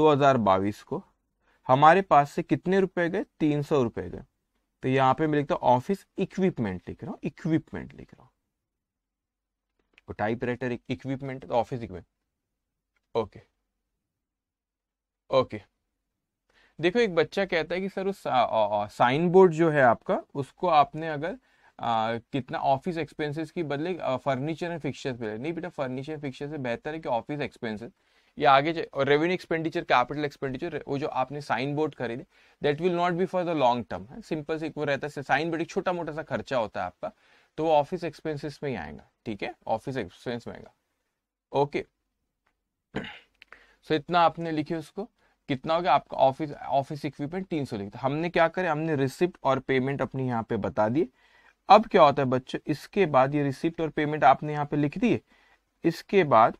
2022 को हमारे पास से कितने रुपए गए तीन सौ रुपए गए तो यहाँ पे मैं लिखता हूँ ऑफिस इक्विपमेंट लिख रहा हूँ इक्विपमेंट लिख रहा हूँ आपको टाइप राइटर इक्विपमेंट तो ऑफिस इक्विपमेंट ओके ओके देखो एक बच्चा कहता है कि सर उस साइन बोर्ड जो है आपका उसको आपने अगर आ, कितना ऑफिस एक्सपेंसेस की बदले फर्नीचर एंड फिक्सचर्स पे नहीं बेटा फर्नीचर एंड फिक्सचर से बेहतर है कि ऑफिस एक्सपेंसेस ये आगे और रेवेन्यू एक्सपेंडिचर कैपिटल एक्सपेंडिचर वो जो आपने साइन बोर्ड खरीदे that will not be for the long term simple से एक वो रहता है साइन बोर्ड एक छोटा मोटा सा खर्चा होता है आपका तो वो ऑफिस एक्सपेंसेस में ही आएगा ठीक है ऑफिस एक्सपेंस में आएगा ओके सो इतना आपने लिखे उसको कितना हो गया आपका ऑफिस ऑफिस इक्विपमेंट तीन सौ लिखता हमने क्या करें हमने रिसिप्ट और पेमेंट अपने यहाँ पे बता दिए अब क्या होता है बच्चों इसके बाद ये रिसिप्ट और पेमेंट आपने यहाँ पे लिख दिए इसके बाद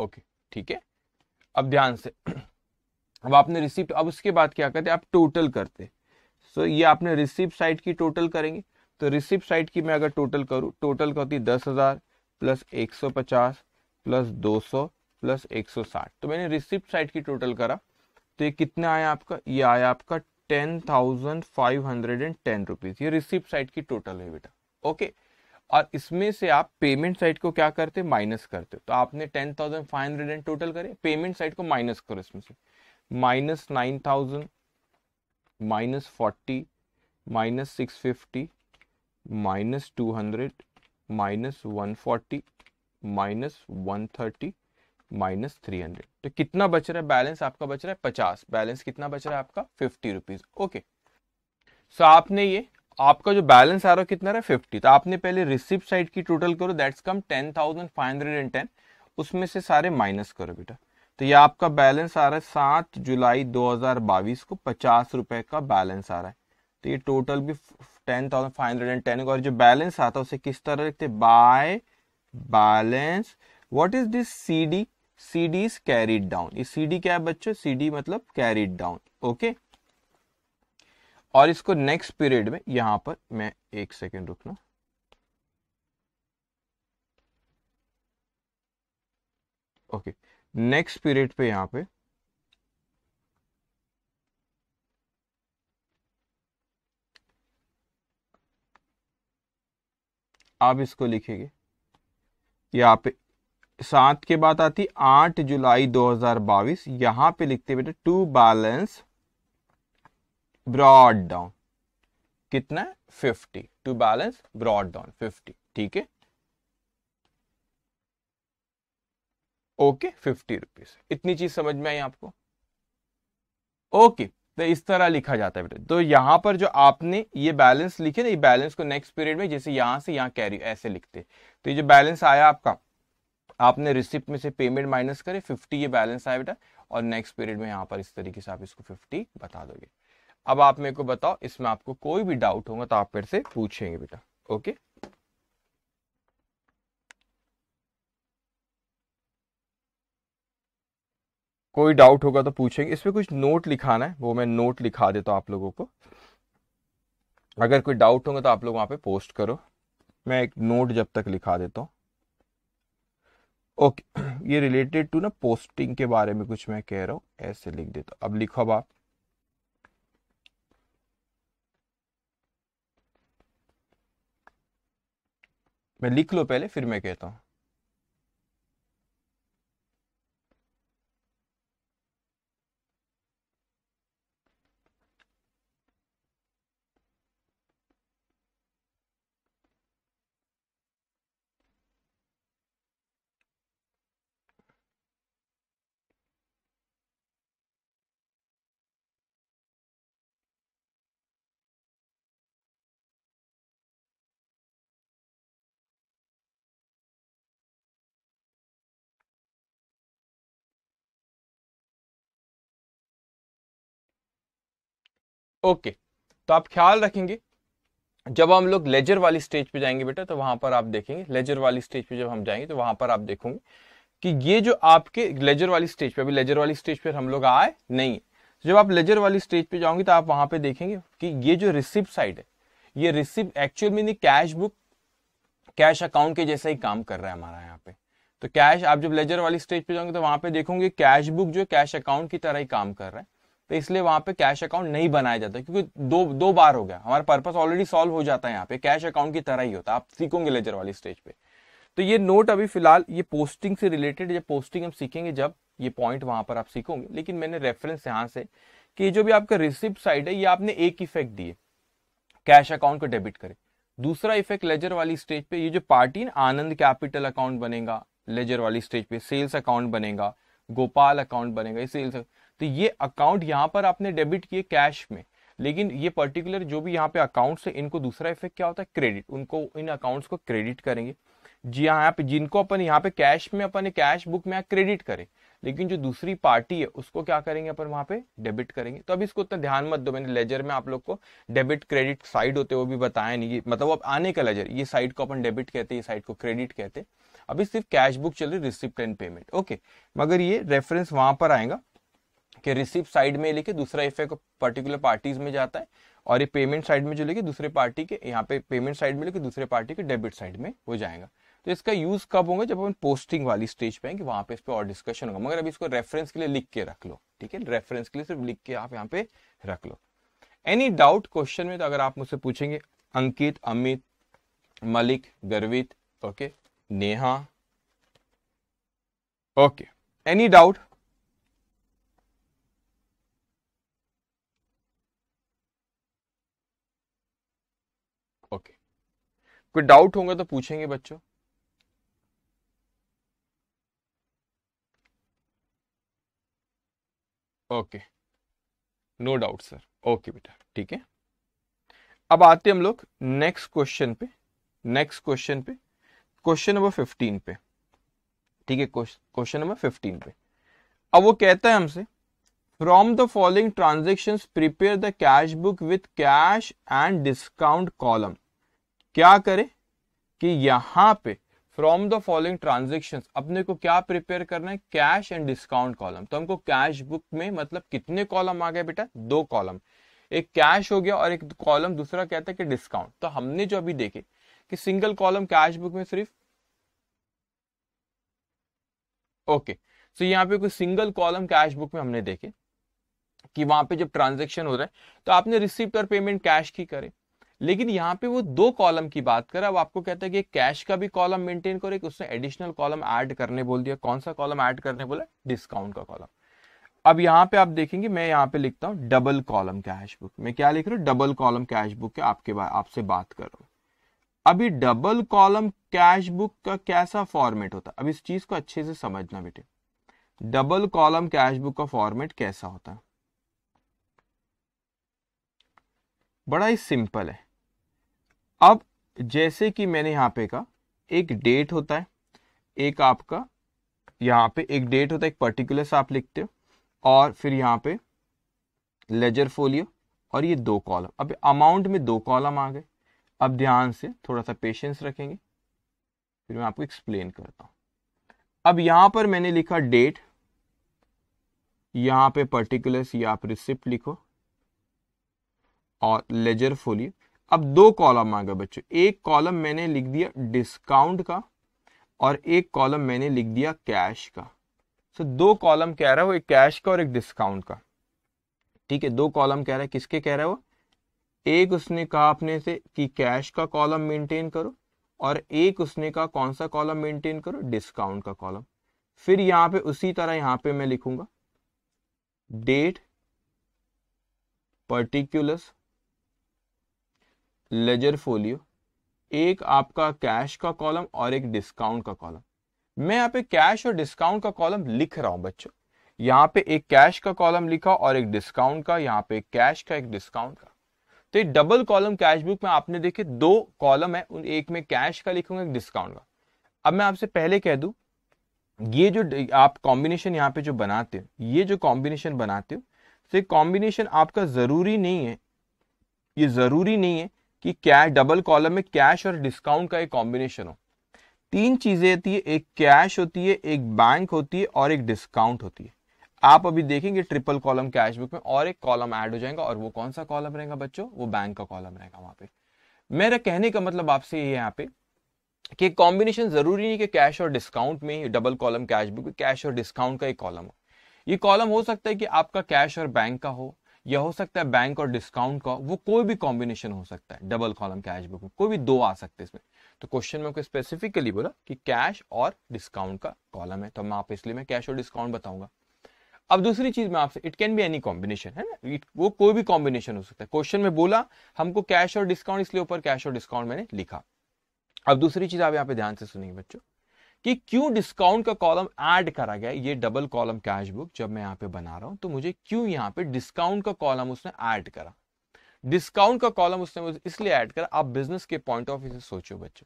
ओके ठीक है अब ध्यान से अब आपने रिसिप्ट अब उसके बाद क्या करते आप टोटल करते सो so, ये आपने रिसिप्ट साइट की टोटल करेंगे तो रिसिप्ट साइट की मैं अगर टोटल करूँ टोटल करती दस हज़ार प्लस एक सौ पचास प्लस दो सौ प्लस एक सौ साठ तो मैंने रिसिप्ट साइट की टोटल करा तो ये कितना आया आपका ये आया आपका ten thousand five hundred and ten rupees ये रिसिप्ट साइट की टोटल है बेटा ओके और इसमें से आप पेमेंट साइट को क्या करते माइनस करते तो आपने ten thousand five hundred and total करे पेमेंट साइट को माइनस करो इसमें से minus nine thousand minus forty minus six fifty minus two hundred minus one forty minus one thirty minus three hundred तो कितना बच रहा है बैलेंस आपका बच रहा है पचास बैलेंस कितना बच रहा है आपका फिफ्टी रुपीज ओके सो आपने ये आपका जो बैलेंस आ रहा है कितना रहा है फिफ्टी तो आपने पहले रिसिप्ट साइड की टोटल करो that's come ten thousand five hundred and ten उसमें से सारे माइनस करो बेटा तो ये आपका बैलेंस आ रहा है सात जुलाई 2022 को पचास रुपए का बैलेंस आ रहा है तो ये टोटल भी ten thousand five hundred and ten और जो बैलेंस आता है उसे किस तरह लिखते by balance what is this C D C D is carried down ये सी डी क्या है बच्चों सी डी मतलब कैरीड डाउन ओके और इसको नेक्स्ट पीरियड में यहां पर मैं एक सेकेंड रुकना ओके okay. नेक्स्ट पीरियड पे यहां पे आप इसको लिखेंगे यहां पे सात के बाद आती आठ जुलाई 2022 यहां पे लिखते बेटे टू बैलेंस ब्रॉड डाउन कितना है fifty two balance brought down fifty ठीक है ओके फिफ्टी रुपीज इतनी चीज समझ में आई आपको ओके तो इस तरह लिखा जाता है बेटा तो यहाँ पर जो आपने ये बैलेंस लिखे ना ये बैलेंस को नेक्स्ट पीरियड में जैसे यहां से यहाँ कैरी ऐसे लिखते तो ये जो बैलेंस आया आपका आपने रिसिप्ट में से पेमेंट माइनस करे फिफ्टी ये बैलेंस आया बेटा और नेक्स्ट पीरियड में यहाँ पर इस तरीके से आप इसको फिफ्टी बता दोगे अब आप मेरे को बताओ इसमें आपको कोई भी डाउट होगा तो आप फिर से पूछेंगे बेटा ओके कोई डाउट होगा तो पूछेंगे इसमें कुछ नोट लिखाना है वो मैं नोट लिखा देता हूँ आप लोगों को अगर कोई डाउट होगा तो आप लोग वहां पे पोस्ट करो मैं एक नोट जब तक लिखा देता हूँ ओके <clears throat> ये रिलेटेड टू ना पोस्टिंग के बारे में कुछ मैं कह रहा हूँ ऐसे लिख देता हूँ अब लिखो अब आप मैं लिख लो पहले फिर मैं कहता हूँ ओके तो आप ख्याल रखेंगे जब हम लोग लेजर वाली स्टेज पे जाएंगे बेटा तो वहां पर आप देखेंगे लेजर वाली स्टेज पे जब हम जाएंगे तो वहां पर आप देखोगे कि ये जो आपके लेजर वाली स्टेज पे अभी लेजर वाली स्टेज पे हम लोग आए नहीं जब आप लेजर वाली स्टेज पे जाओगे तो आप वहां पे देखेंगे कि ये जो रिसिप्ट साइड है ये receipt actual meaning cash book cash account के जैसा ही काम कर रहा है हमारा यहाँ पे तो कैश आप जब लेजर वाली स्टेज पे जाओगे तो वहां पे देखोगे कैश बुक जो कैश अकाउंट की तरह ही काम कर रहा है तो इसलिए वहां पे कैश अकाउंट नहीं बनाया जाता क्योंकि दो दो बार हो गया हमारा पर्पस ऑलरेडी सॉल्व हो जाता है यहाँ पे कैश अकाउंट की तरह ही होता है आप सीखोगे लेजर वाली स्टेज पे तो ये नोट अभी फिलहाल ये पोस्टिंग से रिलेटेड जब पोस्टिंग हम सीखेंगे जब ये पॉइंट वहां पर आप सीखोगे लेकिन मैंने रेफरेंस यहां से कि जो भी आपका रिसिप्ट साइड है ये आपने एक इफेक्ट दिए कैश अकाउंट को डेबिट करें दूसरा इफेक्ट लेजर वाली स्टेज पे ये जो पार्टी आनंद कैपिटल अकाउंट बनेगा लेजर वाली स्टेज पे सेल्स अकाउंट बनेगा गोपाल अकाउंट बनेगा ये सेल्स तो ये अकाउंट यहां पर आपने डेबिट किए कैश में लेकिन ये पर्टिकुलर जो भी यहाँ पे अकाउंट है इनको दूसरा इफेक्ट क्या होता है क्रेडिट उनको इन अकाउंट्स को क्रेडिट करेंगे जी यहाँ पे जिनको अपन यहाँ पे कैश में अपन कैश बुक में क्रेडिट करें लेकिन जो दूसरी पार्टी है उसको क्या करेंगे अपन वहां पे डेबिट करेंगे तो अब इसको उतना ध्यान मत दो मैंने लेजर में आप लोग को डेबिट क्रेडिट साइड होते वो भी बताया नहीं मतलब अब आने का लेजर ये साइड को अपन डेबिट कहते हैं ये साइड को क्रेडिट कहते हैं अभी सिर्फ कैश बुक चल रही रिसिप्ट एंड पेमेंट ओके मगर ये रेफरेंस वहां पर आएगा कि रिसिप्ट साइड में लेके दूसरा एफ पर्टिकुलर पार्टीज में जाता है और ये पेमेंट साइड में जो लेके दूसरे पार्टी के यहाँ पे पेमेंट साइड में लेके दूसरे पार्टी के डेबिट साइड में हो जाएगा तो इसका यूज कब होगा जब हम पोस्टिंग वाली स्टेज पे आएंगे वहां पे इस पर और डिस्कशन होगा मगर अभी इसको रेफरेंस के लिए लिख के रख लो ठीक है रेफरेंस के लिए सिर्फ लिख के आप यहाँ पे रख लो एनी डाउट क्वेश्चन में तो अगर आप मुझसे पूछेंगे अंकित Amit Malik Garvit okay Neha okay any doubt कोई डाउट होंगे तो पूछेंगे बच्चों okay no doubt sir okay बेटा ठीक है अब आते हम लोग नेक्स्ट क्वेश्चन पे नेक्स्ट क्वेश्चन पे क्वेश्चन नंबर फिफ्टीन पे ठीक है क्वेश्चन नंबर फिफ्टीन पे अब वो कहता है हमसे from the following transaction prepare the cash book with cash and discount column क्या करें कि यहां पे फ्रॉम द फॉलोइंग ट्रांजेक्शन अपने को क्या प्रिपेयर करना है कैश एंड डिस्काउंट कॉलम तो हमको कैश बुक में मतलब कितने कॉलम आ गए बेटा दो कॉलम एक कैश हो गया और एक कॉलम दूसरा कहता है कि डिस्काउंट तो हमने जो अभी देखे कि सिंगल कॉलम कैश बुक में सिर्फ ओके सो यहाँ पे कोई सिंगल कॉलम कैश बुक में हमने देखे कि वहां पे जब ट्रांजेक्शन हो रहा है तो आपने रिसिप्ट और पेमेंट कैश की करें लेकिन यहाँ पे वो दो कॉलम की बात कर रहा है वो आपको कहता है कि कैश का भी कॉलम मेंटेन करो एक उसने एडिशनल कॉलम ऐड करने बोल दिया कौन सा कॉलम ऐड करने बोला डिस्काउंट का कॉलम अब यहाँ पे आप देखेंगे मैं यहाँ पे लिखता हूँ डबल कॉलम कैश बुक मैं क्या लिख रहा हूँ डबल कॉलम कैश बुक आपके आपसे बात कर रहा हूँ अभी डबल कॉलम कैश बुक का कैसा फॉर्मेट होता है अब इस चीज को अच्छे से समझना बेटे डबल कॉलम कैश बुक का फॉर्मेट कैसा होता है बड़ा ही सिंपल है अब जैसे कि मैंने यहाँ पे का एक डेट होता है एक आपका यहाँ पे एक डेट होता है एक पर्टिकुलर आप लिखते हो और फिर यहाँ पे लेजर फोलियो और ये दो कॉलम अब अमाउंट में दो कॉलम आ गए अब ध्यान से थोड़ा सा पेशेंस रखेंगे फिर मैं आपको एक्सप्लेन करता हूँ अब यहाँ पर मैंने लिखा डेट यहाँ पे पर्टिकुलर्स या आप रिसिप्ट लिखो और लेजर फोलियो अब दो कॉलम आ गए बच्चों एक कॉलम मैंने लिख दिया डिस्काउंट का और एक कॉलम मैंने लिख दिया कैश का सो so, दो कॉलम कह रहा है वो एक कैश का और एक डिस्काउंट का ठीक है दो कॉलम कह रहा है किसके कह रहा है वो एक उसने कहा अपने से कि कैश का कॉलम मेंटेन करो और एक उसने कहा कौन सा कॉलम मेंटेन करो डिस्काउंट का कॉलम फिर यहां पे उसी तरह यहां पे मैं लिखूंगा डेट पर्टिकुलर्स लेजर फोलियो एक आपका कैश का कॉलम और एक डिस्काउंट का कॉलम मैं यहाँ पे कैश और डिस्काउंट का कॉलम लिख रहा हूं बच्चों यहाँ पे एक कैश का कॉलम लिखा और एक डिस्काउंट का यहाँ पे कैश का एक डिस्काउंट का तो ये डबल कॉलम कैश बुक में आपने देखे दो कॉलम है एक में कैश का लिखूंगा एक डिस्काउंट का अब मैं आपसे पहले कह दू ये जो आप कॉम्बिनेशन यहाँ पे जो बनाते हो ये जो कॉम्बिनेशन बनाते हो तो ये कॉम्बिनेशन आपका जरूरी नहीं है ये जरूरी नहीं है कि कैश डबल कॉलम में कैश और डिस्काउंट का एक कॉम्बिनेशन हो तीन चीजें होती है एक कैश होती है एक बैंक होती है और एक डिस्काउंट होती है आप अभी देखेंगे ट्रिपल कॉलम बुक में और एक कॉलम ऐड हो जाएगा और वो कौन सा कॉलम रहेगा बच्चों वो बैंक का कॉलम रहेगा वहां पे मेरा कहने का मतलब आपसे ये यहाँ पे कि कॉम्बिनेशन जरूरी नहीं कि कैश और डिस्काउंट में double column cash book cash और डिस्काउंट का एक कॉलम हो ये कॉलम हो सकता है कि आपका कैश और बैंक का हो या हो सकता है बैंक और डिस्काउंट का वो कोई भी कॉम्बिनेशन हो सकता है डबल कॉलम कैश बुक में कोई भी दो आ सकते हैं इसमें तो क्वेश्चन में स्पेसिफिकली बोला कि कैश और डिस्काउंट का कॉलम है तो मैं आप इसलिए मैं कैश और डिस्काउंट बताऊंगा अब दूसरी चीज मैं आपसे it can be any combination है ना वो कोई भी कॉम्बिनेशन हो सकता है क्वेश्चन में बोला हमको कैश और डिस्काउंट इसलिए ऊपर कैश और डिस्काउंट मैंने लिखा अब दूसरी चीज आप यहाँ पे ध्यान से सुनेंगे बच्चों कि क्यों डिस्काउंट का कॉलम ऐड करा गया ये डबल कॉलम कैश बुक जब मैं यहां पे बना रहा हूं तो मुझे क्यों यहां पे डिस्काउंट का कॉलम उसने ऐड करा डिस्काउंट का कॉलम उसने इसलिए ऐड करा आप बिजनेस के पॉइंट ऑफ व्यू से सोचो बच्चों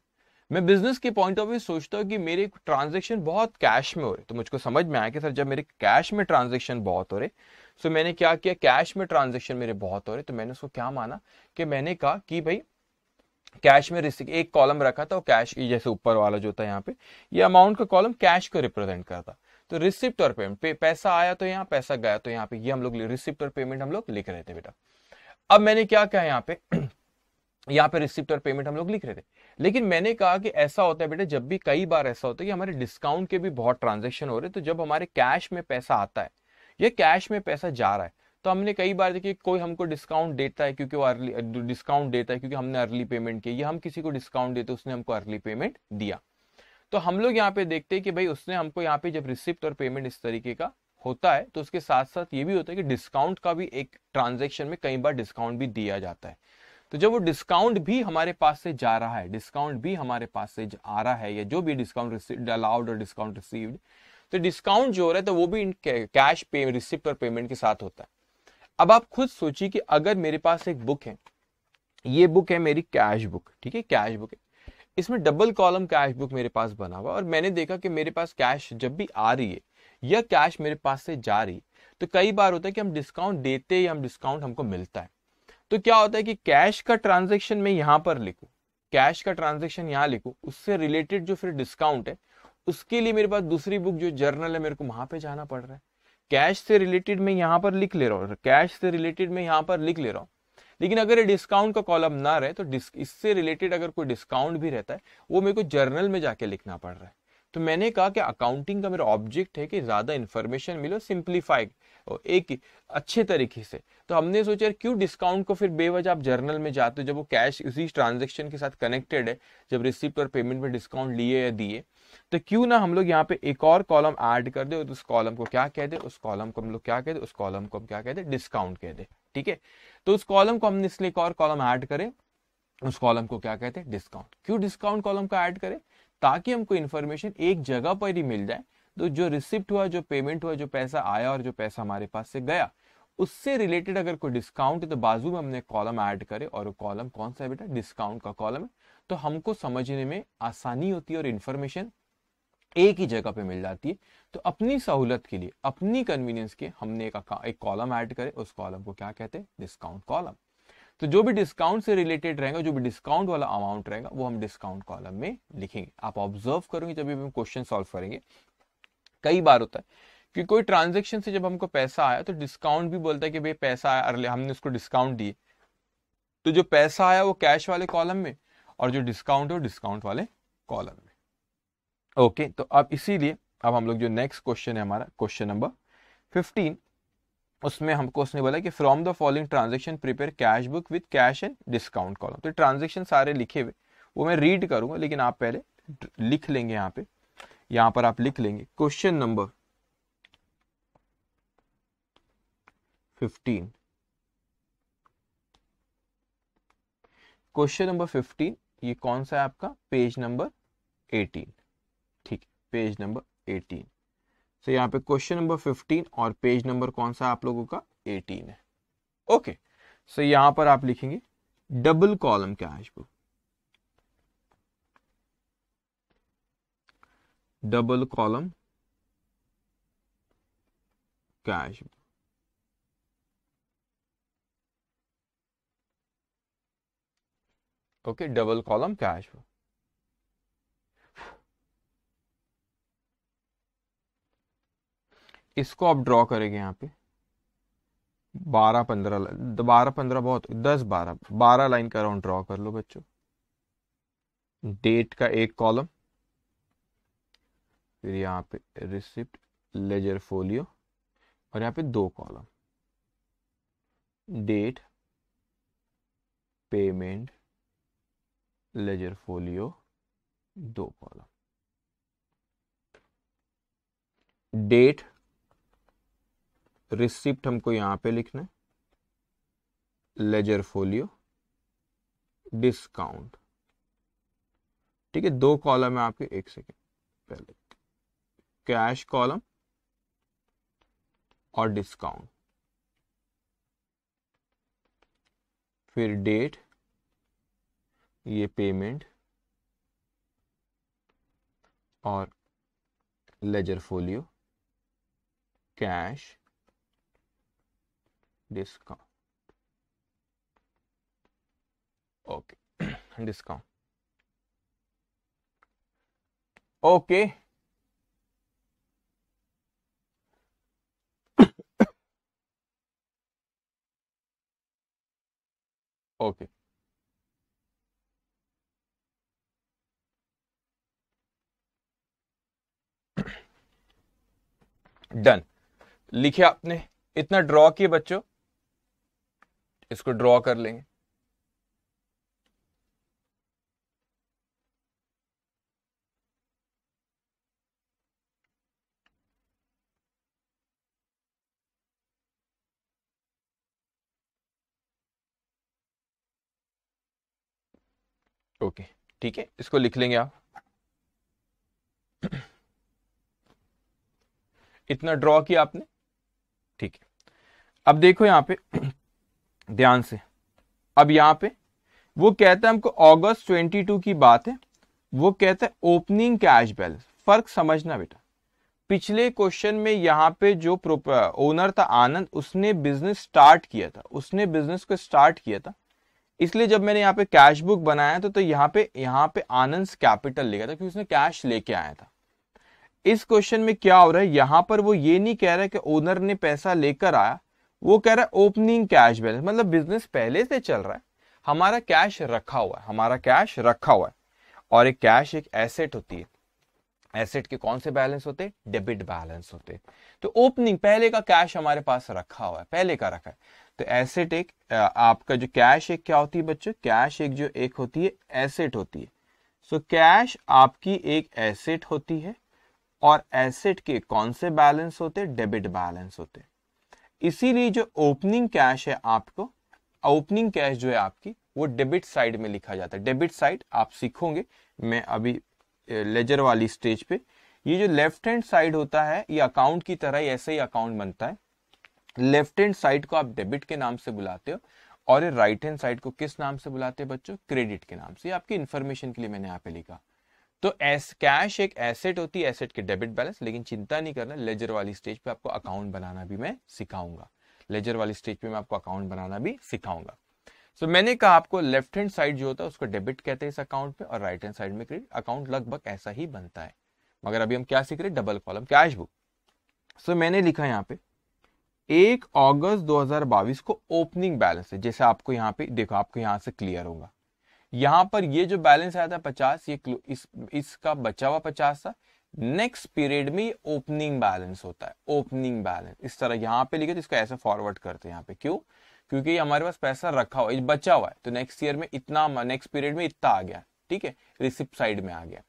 मैं बिजनेस के पॉइंट ऑफ व्यू सोचता हूँ कि मेरे ट्रांजेक्शन बहुत कैश में हो रहे तो मुझको समझ में आया कि सर जब मेरे कैश में ट्रांजेक्शन बहुत हो रहे तो मैंने क्या किया कैश में ट्रांजेक्शन मेरे बहुत हो रहे तो मैंने उसको क्या माना कि मैंने कहा कि भाई कैश में रिसिव एक कॉलम रखा था और कैश जैसे ऊपर वाला जो था यहाँ पे ये अमाउंट का कॉलम कैश को रिप्रेजेंट करता तो रिसिप्ट और पेमेंट पे, पैसा आया तो यहाँ पैसा गया तो यहाँ पे ये हम लोग रिसिप्ट और पेमेंट हम लोग लिख रहे थे बेटा अब मैंने क्या कहा यहाँ पे <clears throat> यहाँ पे रिसिप्ट और पेमेंट हम लोग लिख रहे थे लेकिन मैंने कहा कि ऐसा होता है बेटा जब भी कई बार ऐसा होता है कि हमारे डिस्काउंट के भी बहुत ट्रांजेक्शन हो रहे तो जब हमारे कैश में पैसा आता है या कैश में पैसा जा रहा है तो हमने कई बार देखिए कोई हमको डिस्काउंट देता है क्योंकि वो अर्ली डिस्काउंट देता है क्योंकि हमने अर्ली पेमेंट किया या हम किसी को डिस्काउंट देते उसने हमको अर्ली पेमेंट दिया तो हम लोग यहाँ पे देखते हैं कि भाई उसने हमको यहाँ पे जब रिसिप्ट और पेमेंट इस तरीके का होता है तो उसके साथ साथ ये भी होता है कि डिस्काउंट का भी एक ट्रांजेक्शन में कई बार डिस्काउंट भी दिया जाता है तो जब वो डिस्काउंट भी हमारे पास से जा रहा है डिस्काउंट भी हमारे पास से आ रहा है या जो भी डिस्काउंट अलाउड और डिस्काउंट रिसीव्ड तो डिस्काउंट जो हो रहा है तो वो भी कैश पे रिसिप्ट और पेमेंट के साथ होता है अब आप खुद सोचिए कि अगर मेरे पास एक बुक है ये बुक है मेरी कैश बुक ठीक है कैश बुक है इसमें डबल कॉलम कैश बुक मेरे पास बना हुआ और मैंने देखा कि मेरे पास कैश जब भी आ रही है या कैश मेरे पास से जा रही है तो कई बार होता है कि हम डिस्काउंट देते या हम डिस्काउंट हमको मिलता है तो क्या होता है कि कैश का ट्रांजेक्शन मैं यहाँ पर लिखू कैश का ट्रांजेक्शन यहाँ लिखू उससे रिलेटेड जो फिर डिस्काउंट है उसके लिए मेरे पास दूसरी बुक जो जर्नल है मेरे को वहां पे जाना पड़ रहा है कैश से रिलेटेड में यहाँ पर लिख ले रहा हूँ कैश से रिलेटेड में यहाँ पर लिख ले रहा हूँ लेकिन अगर ये डिस्काउंट का कॉलम ना रहे तो इससे रिलेटेड अगर कोई डिस्काउंट भी रहता है वो मेरे को जर्नल में जाके लिखना पड़ रहा है तो मैंने कहा कि अकाउंटिंग का मेरा ऑब्जेक्ट है कि ज़्यादा इन्फॉर्मेशन मिलो सिंप्लीफाइड एक अच्छे तरीके से तो हमने सोचा क्यों डिस्काउंट को फिर बेवजह आप जर्नल में जाते हो जब वो कैश उसी ट्रांजेक्शन के साथ कनेक्टेड है जब रिसिप्ट और पेमेंट में डिस्काउंट लिए या दिए तो क्यों ना हम लोग यहाँ पे एक और कॉलम ऐड कर दे उस कॉलम को क्या कह दे उस कॉलम को हम लोग क्या कह दे उस कॉलम को हम क्या कह दे डिस्काउंट कह दे ठीक है तो उस कॉलम को हमने इसलिए एक और कॉलम ऐड करे उस कॉलम को क्या कहते हैं डिस्काउंट क्यों डिस्काउंट कॉलम का ऐड करें ताकि हमको इन्फॉर्मेशन एक जगह पर ही मिल जाए तो जो रिसिप्ट हुआ जो पेमेंट हुआ जो पैसा आया और जो पैसा हमारे पास से गया उससे रिलेटेड अगर कोई डिस्काउंट है तो बाजू में हमने कॉलम ऐड करे और वो कॉलम कौन सा है बेटा डिस्काउंट का कॉलम है तो हमको समझने में आसानी होती है और इन्फॉर्मेशन एक ही जगह पे मिल जाती है तो अपनी सहूलत के लिए अपनी कन्वीनियंस के हमने एक, एक कॉलम ऐड करे उस कॉलम को क्या कहते हैं डिस्काउंट कॉलम तो जो भी डिस्काउंट से रिलेटेड रहेगा जो भी डिस्काउंट वाला अमाउंट रहेगा वो हम डिस्काउंट कॉलम में लिखेंगे आप ऑब्जर्व करोगे जब भी हम क्वेश्चन सॉल्व करेंगे कई बार होता है कि कोई ट्रांजेक्शन से जब हमको पैसा आया तो डिस्काउंट भी बोलता है कि भाई पैसा आया अरे हमने उसको डिस्काउंट दिए तो जो पैसा आया वो कैश वाले कॉलम में और जो डिस्काउंट है वो डिस्काउंट वाले कॉलम में ओके तो अब इसीलिए अब हम लोग जो नेक्स्ट क्वेश्चन है हमारा क्वेश्चन नंबर फिफ्टीन उसमें हमको उसने बोला कि from the following transaction prepare cash book with cash and discount column तो ट्रांजेक्शन सारे लिखे हुए वो मैं रीड करूंगा लेकिन आप पहले लिख लेंगे यहाँ पे यहाँ पर आप लिख लेंगे question number fifteen question number fifteen ये कौन सा है आपका page number eighteen page number 18 so so, यहाँ पे क्वेश्चन नंबर 15 और पेज नंबर कौन सा आप लोगों का 18 है ओके सो यहाँ पर आप लिखेंगे double column cash book double column cash book okay double column cash book इसको आप ड्रॉ करेंगे यहाँ पे बारह पंद्रह बारह पंद्रह बहुत दस बारह बारह लाइन का राउंड ड्रॉ कर लो बच्चों डेट का एक कॉलम फिर यहाँ पे रिसिप्ट लेजर फोलियो और यहाँ पे दो column date payment ledger folio दो कॉलम डेट रिसिप्ट हमको यहां पे लिखना है लेजर फोलियो डिस्काउंट ठीक है दो कॉलम है आपके एक सेकेंड पहले कैश कॉलम और डिस्काउंट फिर डेट ये पेमेंट और ledger folio cash discount okay discount okay okay done लिखे आपने इतना ड्रॉ किए बच्चों इसको ड्रॉ कर लेंगे ओके ठीक है इसको लिख लेंगे आप इतना ड्रॉ किया आपने ठीक है अब देखो यहां पे ध्यान से अब यहाँ पे वो कहता है हमको अगस्त 22 की बात है वो कहता है ओपनिंग कैश बैलेंस फर्क समझना बेटा पिछले क्वेश्चन में यहाँ पे जो ओनर था आनंद उसने बिजनेस स्टार्ट किया था उसने बिजनेस को स्टार्ट किया था इसलिए जब मैंने यहाँ पे कैश बुक बनाया था तो यहाँ पे यहाँ पे आनंद कैपिटल लिखा था क्योंकि उसने कैश लेके आया था इस क्वेश्चन में क्या हो रहा है यहां पर वो ये नहीं कह रहा है कि ओनर ने पैसा लेकर आया वो कह रहा है ओपनिंग कैश बैलेंस मतलब बिजनेस पहले से चल रहा है हमारा कैश रखा हुआ है हमारा कैश रखा हुआ है और एक कैश एक एसेट होती है एसेट के कौन से बैलेंस होते डेबिट बैलेंस होते तो ओपनिंग पहले का कैश हमारे पास रखा हुआ है पहले का रखा है तो एसेट एक आपका जो कैश एक क्या होती है बच्चों कैश एक जो एक होती है एसेट होती है सो so, कैश आपकी एक एसेट होती है और एसेट के कौन से बैलेंस होते डेबिट बैलेंस होते इसीलिए जो ओपनिंग कैश है आपको ओपनिंग कैश जो है आपकी वो डेबिट साइड में लिखा जाता है डेबिट साइड आप सीखोगे मैं अभी लेजर वाली स्टेज पे ये जो लेफ्ट हैंड साइड होता है ये अकाउंट की तरह ही ऐसे ही अकाउंट बनता है लेफ्ट हैंड साइड को आप डेबिट के नाम से बुलाते हो और राइट हैंड साइड को किस नाम से बुलाते हैं बच्चों क्रेडिट के नाम से आपकी इन्फॉर्मेशन के लिए मैंने यहाँ पे लिखा तो एस कैश एक एसेट होती है एसेट के डेबिट बैलेंस लेकिन चिंता नहीं करना लेजर वाली स्टेज पे आपको अकाउंट बनाना भी मैं सिखाऊंगा लेजर वाली स्टेज पे मैं आपको अकाउंट बनाना भी सिखाऊंगा सो so, मैंने कहा आपको लेफ्ट हैंड साइड जो होता है उसको डेबिट कहते हैं इस अकाउंट में और राइट हैंड साइड में क्रेडिट अकाउंट लगभग ऐसा ही बनता है मगर अभी हम क्या सीख रहे हैं double column cash book so मैंने लिखा यहाँ पे एक अगस्त 2022 को ओपनिंग बैलेंस है जैसे आपको यहाँ पे देखो आपको यहाँ से क्लियर होगा यहां पर ये जो बैलेंस आया था पचास ये इस, इसका बचा हुआ पचास था नेक्स्ट पीरियड में ओपनिंग बैलेंस होता है ओपनिंग बैलेंस इस तरह यहां पे लिखे तो इसको ऐसे फॉरवर्ड करते हैं यहाँ पे क्यों क्योंकि हमारे पास पैसा रखा हुआ बचा हुआ है तो नेक्स्ट ईयर में इतना नेक्स्ट पीरियड में इतना आ गया ठीक है रिसिप्ट साइड में आ गया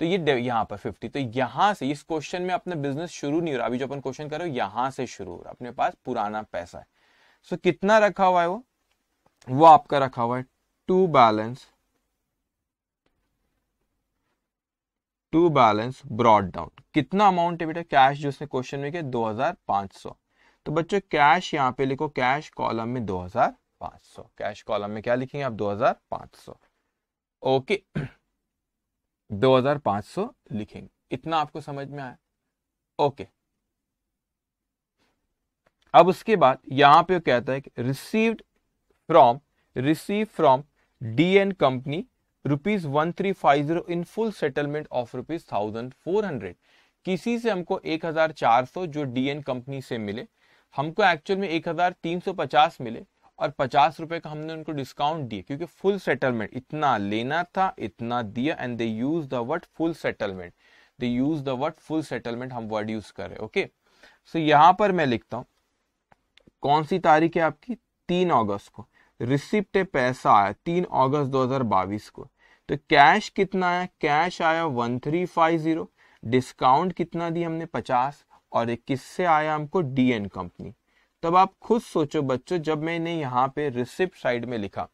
तो ये यहाँ पर 50 तो यहां से इस क्वेश्चन में अपना बिजनेस शुरू नहीं हो रहा अभी जो अपन क्वेश्चन कर रहे हो यहां से शुरू हो रहा अपने पास पुराना पैसा है सो so, कितना रखा हुआ है वो वो आपका रखा हुआ है to balance to balance brought down कितना अमाउंट है बेटा कैश जो उसने क्वेश्चन में किया सौ तो बच्चों कैश यहां पे लिखो कैश कॉलम में दो हजार पांच सौ कैश कॉलम में क्या लिखेंगे आप दो हजार पांच सौ ओके <clears throat> दो हजार पांच सौ लिखेंगे इतना आपको समझ में आया ओके अब उसके बाद यहां पे कहता है कि received from received from D N company rupees one three five zero in full settlement of rupees thousand four hundred किसी से हमको एक हजार चार सौ जो डी एन कंपनी से मिले हमको एक्चुअल में एक हजार तीन सौ पचास मिले और पचास रुपए का हमने उनको डिस्काउंट दिए क्योंकि फुल सेटलमेंट इतना लेना था इतना दिया and they use the word full settlement they use the word full settlement हम वर्ड यूज कर रहे ओके सो यहां पर मैं लिखता हूं कौन सी तारीख है आपकी तीन अगस्त को रिसिप्ट पैसा आया तीन अगस्त 2022 को तो कैश कितना आया कैश आया one three five zero discount कितना दी हमने पचास और एक किससे आया हमको डीएन कंपनी तब आप खुद सोचो बच्चों जब मैंने यहाँ पे रिसिप्ट साइड में लिखा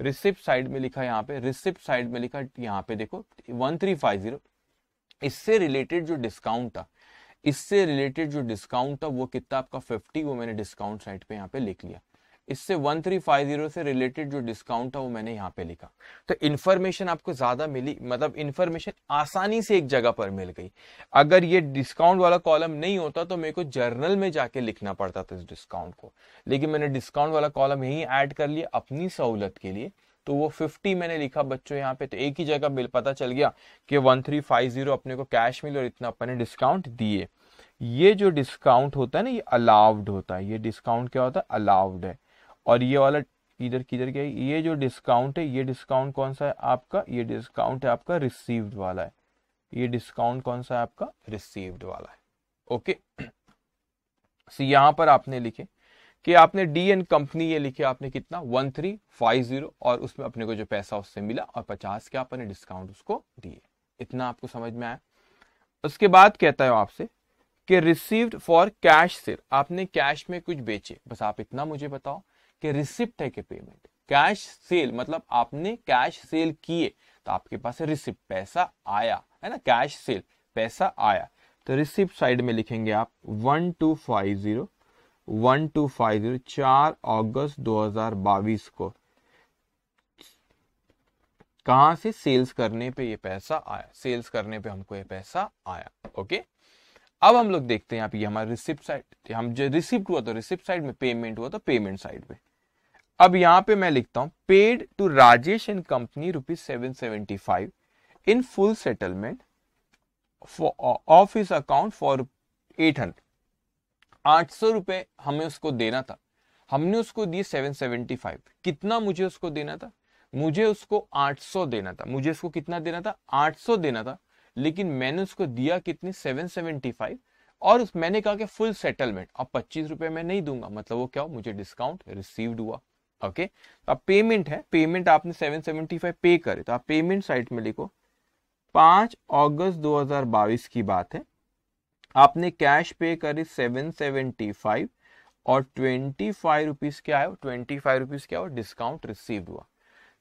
रिसिप्ट साइड में लिखा यहाँ पे रिसिप्ट साइड में लिखा यहाँ पे देखो वन थ्री फाइव जीरो इससे रिलेटेड जो डिस्काउंट था इससे रिलेटेड जो डिस्काउंट था वो कितना आपका फिफ्टी वो मैंने डिस्काउंट साइड पे यहाँ पे लिख लिया इससे 1350 से रिलेटेड जो डिस्काउंट था वो मैंने यहाँ पे लिखा तो इन्फॉर्मेशन आपको ज़्यादा मिली मतलब इन्फॉर्मेशन आसानी से एक जगह पर मिल गई अगर ये डिस्काउंट वाला कॉलम नहीं होता तो मेरे को जर्नल में जाके लिखना पड़ता था इस डिस्काउंट को लेकिन मैंने डिस्काउंट वाला कॉलम यही ऐड कर लिया अपनी सहूलत के लिए तो वो 50 मैंने लिखा बच्चों यहाँ पे तो एक ही जगह बिल पता चल गया कि 1350 अपने को कैश मिले और इतना अपने डिस्काउंट दिए ये जो डिस्काउंट होता है ना ये अलाउड होता है ये डिस्काउंट क्या होता है अलाउड है और ये वाला किधर किधर गया ये जो डिस्काउंट है ये डिस्काउंट कौन सा है आपका ये डिस्काउंट है आपका रिसीव्ड वाला है ये डिस्काउंट कौन सा है आपका रिसीव्ड वाला है ओके सो यहां पर आपने लिखे कि आपने डी एन कंपनी ये लिखे आपने कितना वन थ्री फाइव जीरो और उसमें अपने को जो पैसा उससे मिला और पचास के आपने डिस्काउंट उसको दिए इतना आपको समझ में आया उसके बाद कहता है आपसे कि रिसीव्ड फॉर कैश सेल आपने कैश में कुछ बेचे बस आप इतना मुझे बताओ कि रिसिप्ट है कि पेमेंट कैश सेल मतलब आपने कैश सेल किए तो आपके पास रिसिप्ट पैसा आया है ना कैश सेल पैसा आया तो रिसिप्ट साइड में लिखेंगे आप one two five zero one two five zero चार अगस्त दो हजार बाईस को कहा से सेल्स करने पे ये पैसा आया सेल्स करने पे हमको ये पैसा आया ओके अब हम लोग देखते हैं आप ये हमारा रिसिप्ट साइड तो हम जो रिसिप्ट हुआ तो रिसिप्ट साइड में पेमेंट हुआ तो पेमेंट साइड में अब यहां पे मैं लिखता हूं paid to Rajesh and company rupees seven seventy five in full settlement of his account for eight hundred आठ सौ रुपए हमें उसको देना था हमने उसको दिए सेवन सेवेंटी फाइव कितना मुझे उसको देना था मुझे उसको आठ सौ देना था मुझे उसको कितना देना था आठ सौ देना था लेकिन मैंने उसको दिया कितनी सेवन सेवेंटी फाइव और उस मैंने कहा कि फुल सेटलमेंट अब पच्चीस रुपए मैं नहीं दूंगा मतलब वो क्या हो मुझे डिस्काउंट रिसीव्ड हुआ ओके तो आप पेमेंट है पेमेंट आपने 775 पे करे तो आप पेमेंट साइट में लिखो पांच अगस्त 2022 की बात है आपने कैश पे करी 775 और ट्वेंटी फाइव रुपीज क्या है ट्वेंटी फाइव रुपीज क्या है डिस्काउंट रिसीव हुआ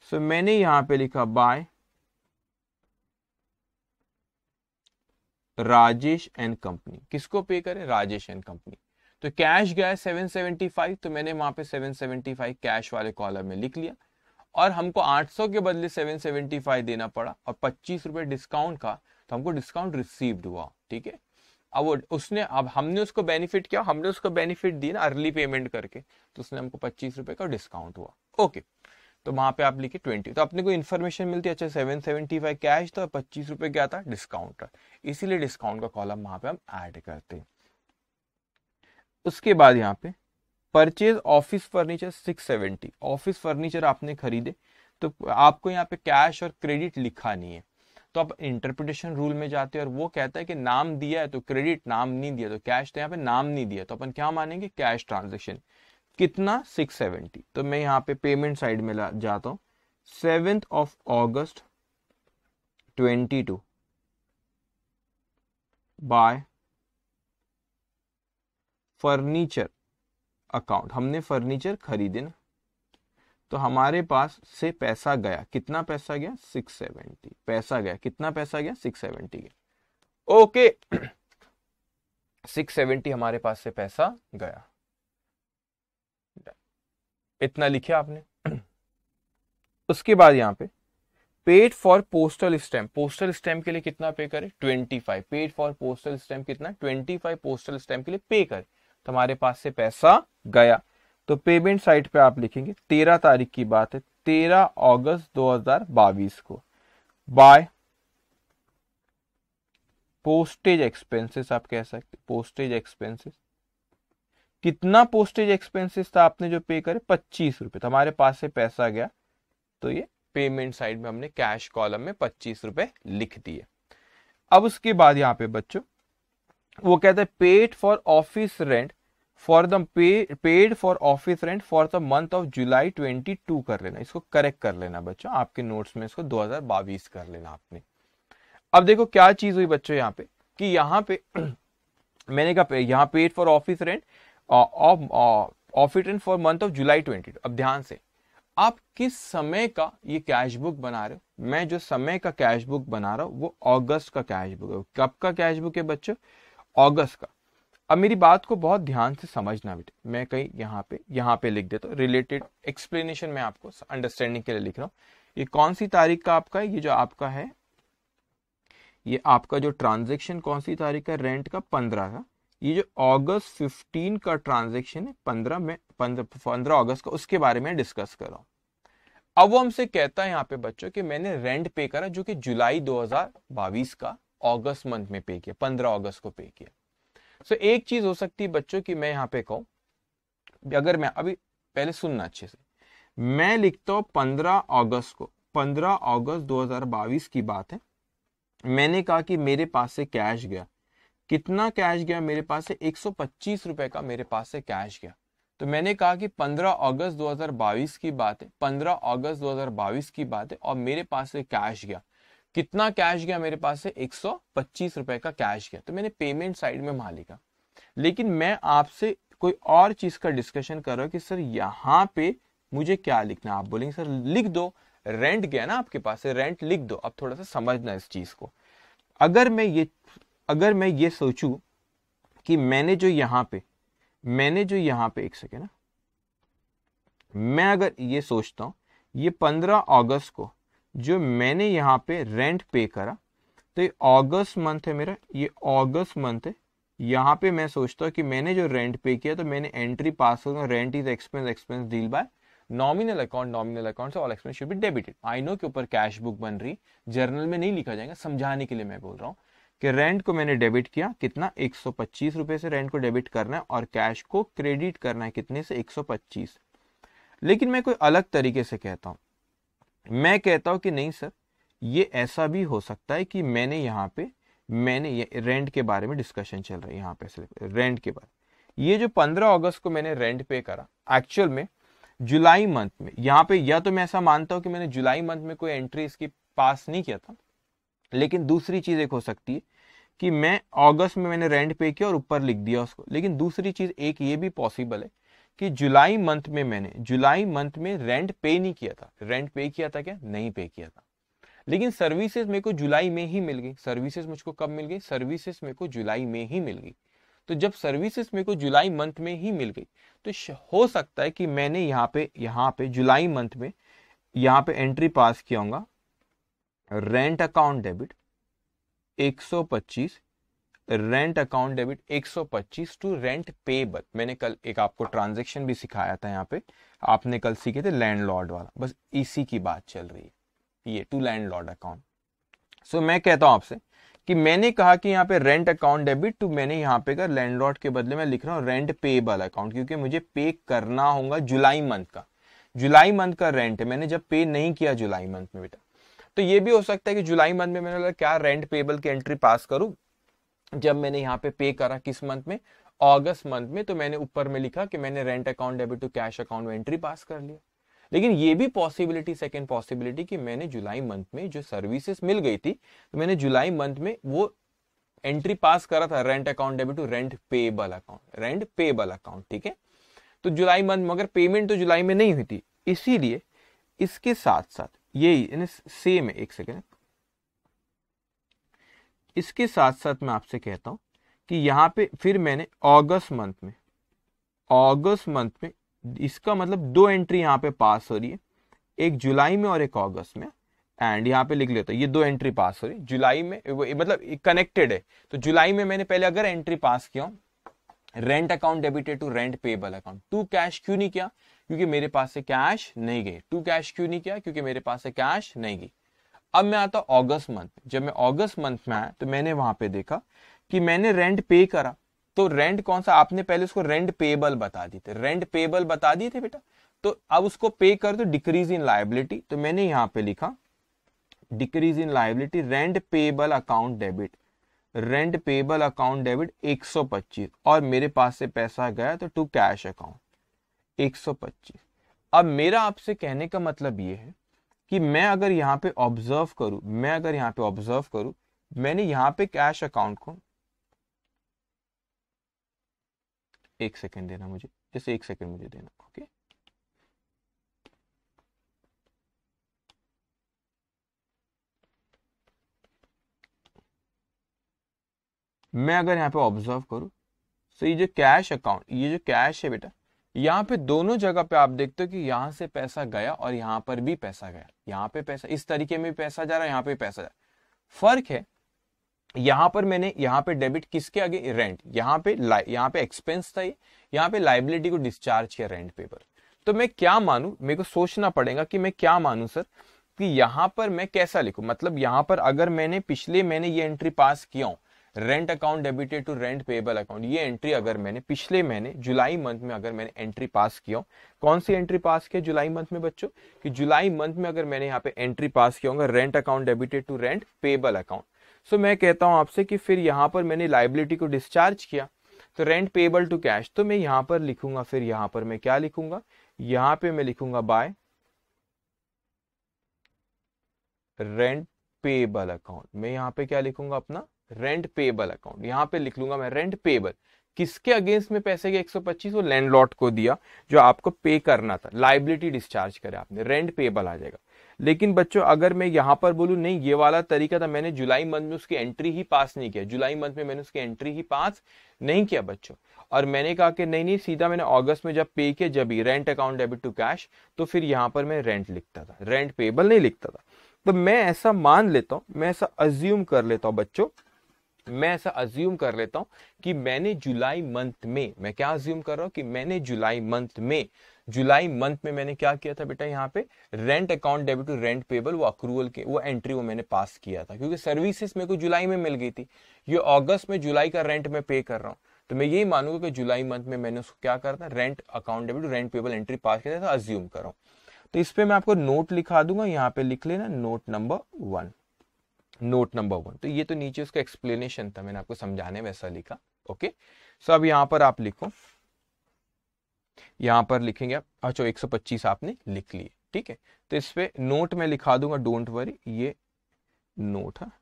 सो so, मैंने यहां पे लिखा बाय राजेश एंड कंपनी किसको पे करें राजेश एंड कंपनी तो कैश गया 775 तो मैंने वहां पे 775 कैश वाले कॉलम में लिख लिया और हमको 800 के बदले 775 देना पड़ा और पच्चीस रुपए डिस्काउंट का तो हमको डिस्काउंट रिसीव्ड हुआ ठीक है अब वो उसने अब हमने उसको बेनिफिट किया हमने उसको बेनिफिट दिया ना अर्ली पेमेंट करके तो उसने हमको पच्चीस रुपए का डिस्काउंट हुआ ओके तो वहां पे आप लिखे ट्वेंटी तो अपने को इन्फॉर्मेशन मिलती है अच्छा सेवन सेवेंटी फाइव कैश था पच्चीस रुपए क्या था डिस्काउंट था इसीलिए डिस्काउंट का कॉलम वहां पे हम ऐड करते हैं उसके बाद यहाँ पे purchase office furniture 670 office furniture आपने खरीदे तो आपको यहाँ पे कैश और क्रेडिट लिखा नहीं है तो आप इंटरप्रिटेशन रूल में जाते हैं और वो कहता है कि नाम दिया है तो क्रेडिट नाम नहीं दिया तो कैश तो यहाँ पे नाम नहीं दिया तो अपन क्या मानेंगे कैश ट्रांजेक्शन कितना 670 तो मैं यहाँ पे पेमेंट साइड में जाता हूँ seventh of twenty two by furniture account हमने फर्नीचर खरीदे ना तो हमारे पास से पैसा गया कितना पैसा गया सिक्स सेवेंटी पैसा गया कितना पैसा गया सिक्स सेवेंटी गया ओके सिक्स <clears throat> सेवेंटी हमारे पास से पैसा गया इतना लिखे आपने <clears throat> उसके बाद यहां पे paid for postal stamp postal stamp के लिए कितना पे करे twenty five paid for postal stamp कितना ट्वेंटी फाइव पोस्टल स्टैम्प के लिए पे करें तुम्हारे पास से पैसा गया तो पेमेंट साइट पे आप लिखेंगे तेरह तारीख की बात है तेरह अगस्त बाईस को बाय पोस्टेज एक्सपेंसेस आप कह सकते पोस्टेज एक्सपेंसेस कितना पोस्टेज एक्सपेंसेस था आपने जो पे करे पच्चीस रुपए तुम्हारे तो हमारे पास से पैसा गया तो ये पेमेंट साइड में हमने कैश कॉलम में पच्चीस रुपए लिख दिए अब उसके बाद यहां पे बच्चों वो कहते हैं paid for office rent for the paid for office rent for the month of July 22 कर लेना इसको करेक्ट कर लेना बच्चों आपके नोट्स में इसको 2022 कर लेना आपने अब देखो क्या चीज हुई बच्चों यहाँ पे कि यहाँ पे <clears throat> मैंने कहा यहाँ paid for office rent office rent for month of July 22 अब ध्यान से आप किस समय का ये कैश बुक बना रहे हो मैं जो समय का कैश बुक बना रहा हूँ वो अगस्त का कैश बुक है कब का कैश बुक है बच्चों अगस्त का अब मेरी बात को बहुत ध्यान से समझना बेटे मैं कहीं यहाँ पे यहाँ पे लिख देता हूँ रिलेटेड एक्सप्लेनेशन मैं आपको अंडरस्टैंडिंग के लिए लिख रहा हूँ ये कौन सी तारीख का आपका है ये जो आपका है ये आपका जो ट्रांजेक्शन कौन सी तारीख का रेंट का पंद्रह का ये जो अगस्त फिफ्टीन का ट्रांजेक्शन है पंद्रह में पंद्रह अगस्त का उसके बारे में डिस्कस कर रहा हूँ अब वो हमसे कहता है यहाँ पे बच्चों कि मैंने रेंट पे करा जो कि जुलाई दो का अगस्त मंथ में पे किया पंद्रह अगस्त को पे किया सो so, एक चीज हो सकती है बच्चों की मैं यहाँ पे कहूँ अगर मैं अभी पहले सुनना अच्छे से मैं लिखता हूँ पंद्रह अगस्त को पंद्रह अगस्त 2022 की बात है मैंने कहा कि मेरे पास से कैश गया कितना कैश गया मेरे पास से एक रुपए का मेरे पास से कैश गया तो मैंने कहा कि 15 अगस्त 2022 की बात है 15 अगस्त 2022 की बात है और मेरे पास से कैश गया कितना कैश गया मेरे पास से एक रुपए का कैश गया तो मैंने पेमेंट साइड में मान लिखा लेकिन मैं आपसे कोई और चीज का डिस्कशन कर रहा हूं कि सर यहाँ पे मुझे क्या लिखना आप बोलेंगे सर लिख दो रेंट गया ना आपके पास से रेंट लिख दो अब थोड़ा सा समझना इस चीज को अगर मैं ये अगर मैं ये सोचू कि मैंने जो यहां पे मैंने जो यहां पे एक सेकेंड ना मैं अगर ये सोचता हूं ये पंद्रह अगस्त को जो मैंने यहाँ पे रेंट पे करा तो ये अगस्त मंथ है मेरा ये अगस्त मंथ है यहाँ पे मैं सोचता हूँ कि मैंने जो रेंट पे किया तो मैंने एंट्री पास कर rent is expense expense deal by nominal account nominal account से all expense should be debited I know के ऊपर कैश बुक बन रही जर्नल में नहीं लिखा जाएगा समझाने के लिए मैं बोल रहा हूँ कि रेंट को मैंने डेबिट किया कितना एक सौ से रेंट को डेबिट करना है और कैश को क्रेडिट करना है कितने से एक लेकिन मैं कोई अलग तरीके से कहता हूँ मैं कहता हूं कि नहीं सर ये ऐसा भी हो सकता है कि मैंने यहाँ पे मैंने ये रेंट के बारे में डिस्कशन चल रहा है यहाँ पे रेंट के बारे ये जो 15 अगस्त को मैंने रेंट पे करा एक्चुअल में जुलाई मंथ में यहाँ पे या तो मैं ऐसा मानता हूँ कि मैंने जुलाई मंथ में कोई एंट्री इसकी पास नहीं किया था लेकिन दूसरी चीज़ एक हो सकती है कि मैं अगस्त में मैंने रेंट पे किया और ऊपर लिख दिया उसको लेकिन दूसरी चीज़ एक ये भी पॉसिबल है कि जुलाई मंथ में मैंने जुलाई मंथ में रेंट पे नहीं किया था रेंट पे किया था क्या नहीं पे किया था लेकिन सर्विसेज मेरे को जुलाई में ही मिल गई सर्विसेज मुझको कब मिल गई सर्विसेज मेरे को जुलाई में ही मिल गई तो जब सर्विसेज मेरे को जुलाई मंथ में ही मिल गई तो हो सकता है कि मैंने यहाँ पे यहाँ पे जुलाई मंथ में यहाँ पे एंट्री पास किया होगा rent account debit 125 rent account debit 125 to rent payable मैंने कल एक आपको ट्रांजेक्शन भी सिखाया था यहाँ पे आपने कल सीखे थे लैंड वाला बस इसी की बात चल रही है ये टू लैंड अकाउंट सो मैं कहता हूं आपसे कि मैंने कहा कि यहाँ पे रेंट अकाउंट डेबिट टू मैंने यहाँ पे का लैंड लॉर्ड के बदले मैं लिख रहा हूँ रेंट पेबल अकाउंट क्योंकि मुझे पे करना होगा जुलाई मंथ का जुलाई मंथ का रेंट है मैंने जब पे नहीं किया जुलाई मंथ में बेटा तो ये भी हो सकता है कि जुलाई मंथ में मैंने बोला क्या रेंट पेबल की एंट्री पास करूं जब मैंने यहाँ पे पे करा किस मंथ में अगस्त मंथ में तो मैंने ऊपर में लिखा कि मैंने rent account debit to cash account में एंट्री पास कर लिया लेकिन ये भी पॉसिबिलिटी सेकेंड पॉसिबिलिटी कि मैंने जुलाई मंथ में जो सर्विसेज मिल गई थी तो मैंने जुलाई मंथ में वो एंट्री पास करा था rent account debit to rent payable account rent payable account ठीक है तो जुलाई मंथ मगर पेमेंट तो जुलाई में नहीं हुई थी इसीलिए इसके साथ साथ यही सेम है एक सेकेंड इसके साथ साथ मैं आपसे कहता हूं कि यहां पे फिर मैंने अगस्त मंथ में अगस्त मंथ में इसका मतलब दो एंट्री यहां पे पास हो रही है एक जुलाई में और एक अगस्त में एंड यहां पे लिख लेता ये दो एंट्री पास हो रही जुलाई में वो मतलब कनेक्टेड है तो जुलाई में मैंने पहले अगर एंट्री पास किया rent account debited to rent payable account to cash क्यों नहीं किया क्योंकि मेरे पास से कैश नहीं गई टू कैश क्यों नहीं किया क्योंकि मेरे पास से कैश नहीं गई अब मैं आता हूँ अगस्त मंथ जब मैं अगस्त मंथ में आया तो मैंने वहां पे देखा कि मैंने रेंट पे करा तो रेंट कौन सा आपने पहले उसको रेंट पेबल बता दी थे रेंट पेबल बता दिए थे बेटा तो अब उसको पे कर दो डिक्रीज इन लाइबिलिटी तो मैंने यहाँ पे लिखा decrease in liability rent payable account debit rent payable account debit 125 और मेरे पास से पैसा गया तो टू कैश अकाउंट 125 अब मेरा आपसे कहने का मतलब ये है कि मैं अगर यहाँ पे ऑब्जर्व करूँ मैं अगर यहाँ पे ऑब्जर्व करूँ मैंने यहाँ पे कैश अकाउंट को एक सेकेंड देना मुझे जैसे एक सेकेंड मुझे देना ओके मैं अगर यहाँ पे ऑब्जर्व करूँ तो ये जो कैश अकाउंट ये जो कैश है बेटा यहाँ पे दोनों जगह पे आप देखते हो कि यहाँ से पैसा गया और यहाँ पर भी पैसा गया यहाँ पे पैसा इस तरीके में पैसा जा रहा है यहाँ पे पैसा जा रहा फर्क है यहाँ पर मैंने यहाँ पे डेबिट किसके आगे रेंट यहाँ पे यहाँ पे एक्सपेंस था ये यहाँ पे लाइबिलिटी को डिस्चार्ज किया रेंट पे पर तो मैं क्या मानू मेरे को सोचना पड़ेगा कि मैं क्या मानू सर कि यहाँ पर मैं कैसा लिखू मतलब यहाँ पर अगर मैंने पिछले मैंने ये एंट्री पास किया हूं rent account debited to rent payable account ये एंट्री अगर मैंने पिछले महीने जुलाई मंथ में अगर मैंने एंट्री पास किया कौन सी एंट्री पास किया जुलाई मंथ में बच्चों कि जुलाई मंथ में अगर मैंने यहाँ पे एंट्री पास किया होगा rent account debited to rent payable account so मैं कहता हूँ आपसे कि फिर यहाँ पर मैंने लाइबिलिटी को डिस्चार्ज किया तो रेंट पेबल टू कैश तो मैं यहाँ पर लिखूंगा फिर यहाँ पर मैं क्या लिखूंगा यहाँ पे मैं लिखूंगा बाय रेंट पेबल अकाउंट मैं यहाँ पे क्या लिखूंगा अपना रेंट पेबल अकाउंट यहाँ पे लिख लूंगा मैं रेंट पेबल किसके अगेंस्ट में पैसे गए 125 वो लैंडलॉर्ड को दिया जो आपको पे करना था लाइबिलिटी डिस्चार्ज करे आपने रेंट पेबल आ जाएगा लेकिन बच्चों अगर मैं यहां पर बोलू नहीं ये वाला तरीका था मैंने जुलाई मंथ में उसकी एंट्री ही पास नहीं किया जुलाई मंथ में मैंने उसकी एंट्री ही पास नहीं किया बच्चों और मैंने कहा कि नहीं नहीं सीधा मैंने अगस्त में जब पे किया जब ही rent account debit to cash तो फिर यहाँ पर मैं रेंट लिखता था रेंट पेबल नहीं लिखता था तो मैं ऐसा मान लेता हूं मैं ऐसा अज्यूम कर लेता हूँ बच्चों मैं ऐसा अज्यूम कर लेता हूं कि मैंने जुलाई मंथ में मैं क्या अज्यूम कर रहा हूं कि मैंने जुलाई मंथ में जुलाई मंथ में मैंने क्या किया था बेटा यहाँ पे rent account debit to rent payable वो अक्रूवल के वो एंट्री वो मैंने पास किया था क्योंकि सर्विसेज मेरे को जुलाई में मिल गई थी ये अगस्त में जुलाई का रेंट मैं पे कर रहा हूँ तो मैं यही मानूंगा कि जुलाई मंथ में मैंने उसको क्या करा था rent account debit rent payable entry pass किया था अज्यूम करो तो इस पर मैं आपको नोट लिखा दूंगा यहाँ पे लिख लेना note number one note number one तो ये तो नीचे उसका एक्सप्लेनेशन था मैंने आपको समझाने में ऐसा लिखा ओके सो अब यहां पर आप लिखो यहां पर लिखेंगे आप अच्छा पच्चीस आपने लिख लिए ठीक है तो इस पर नोट में लिखा दूंगा डोंट वरी ये नोट है हाँ,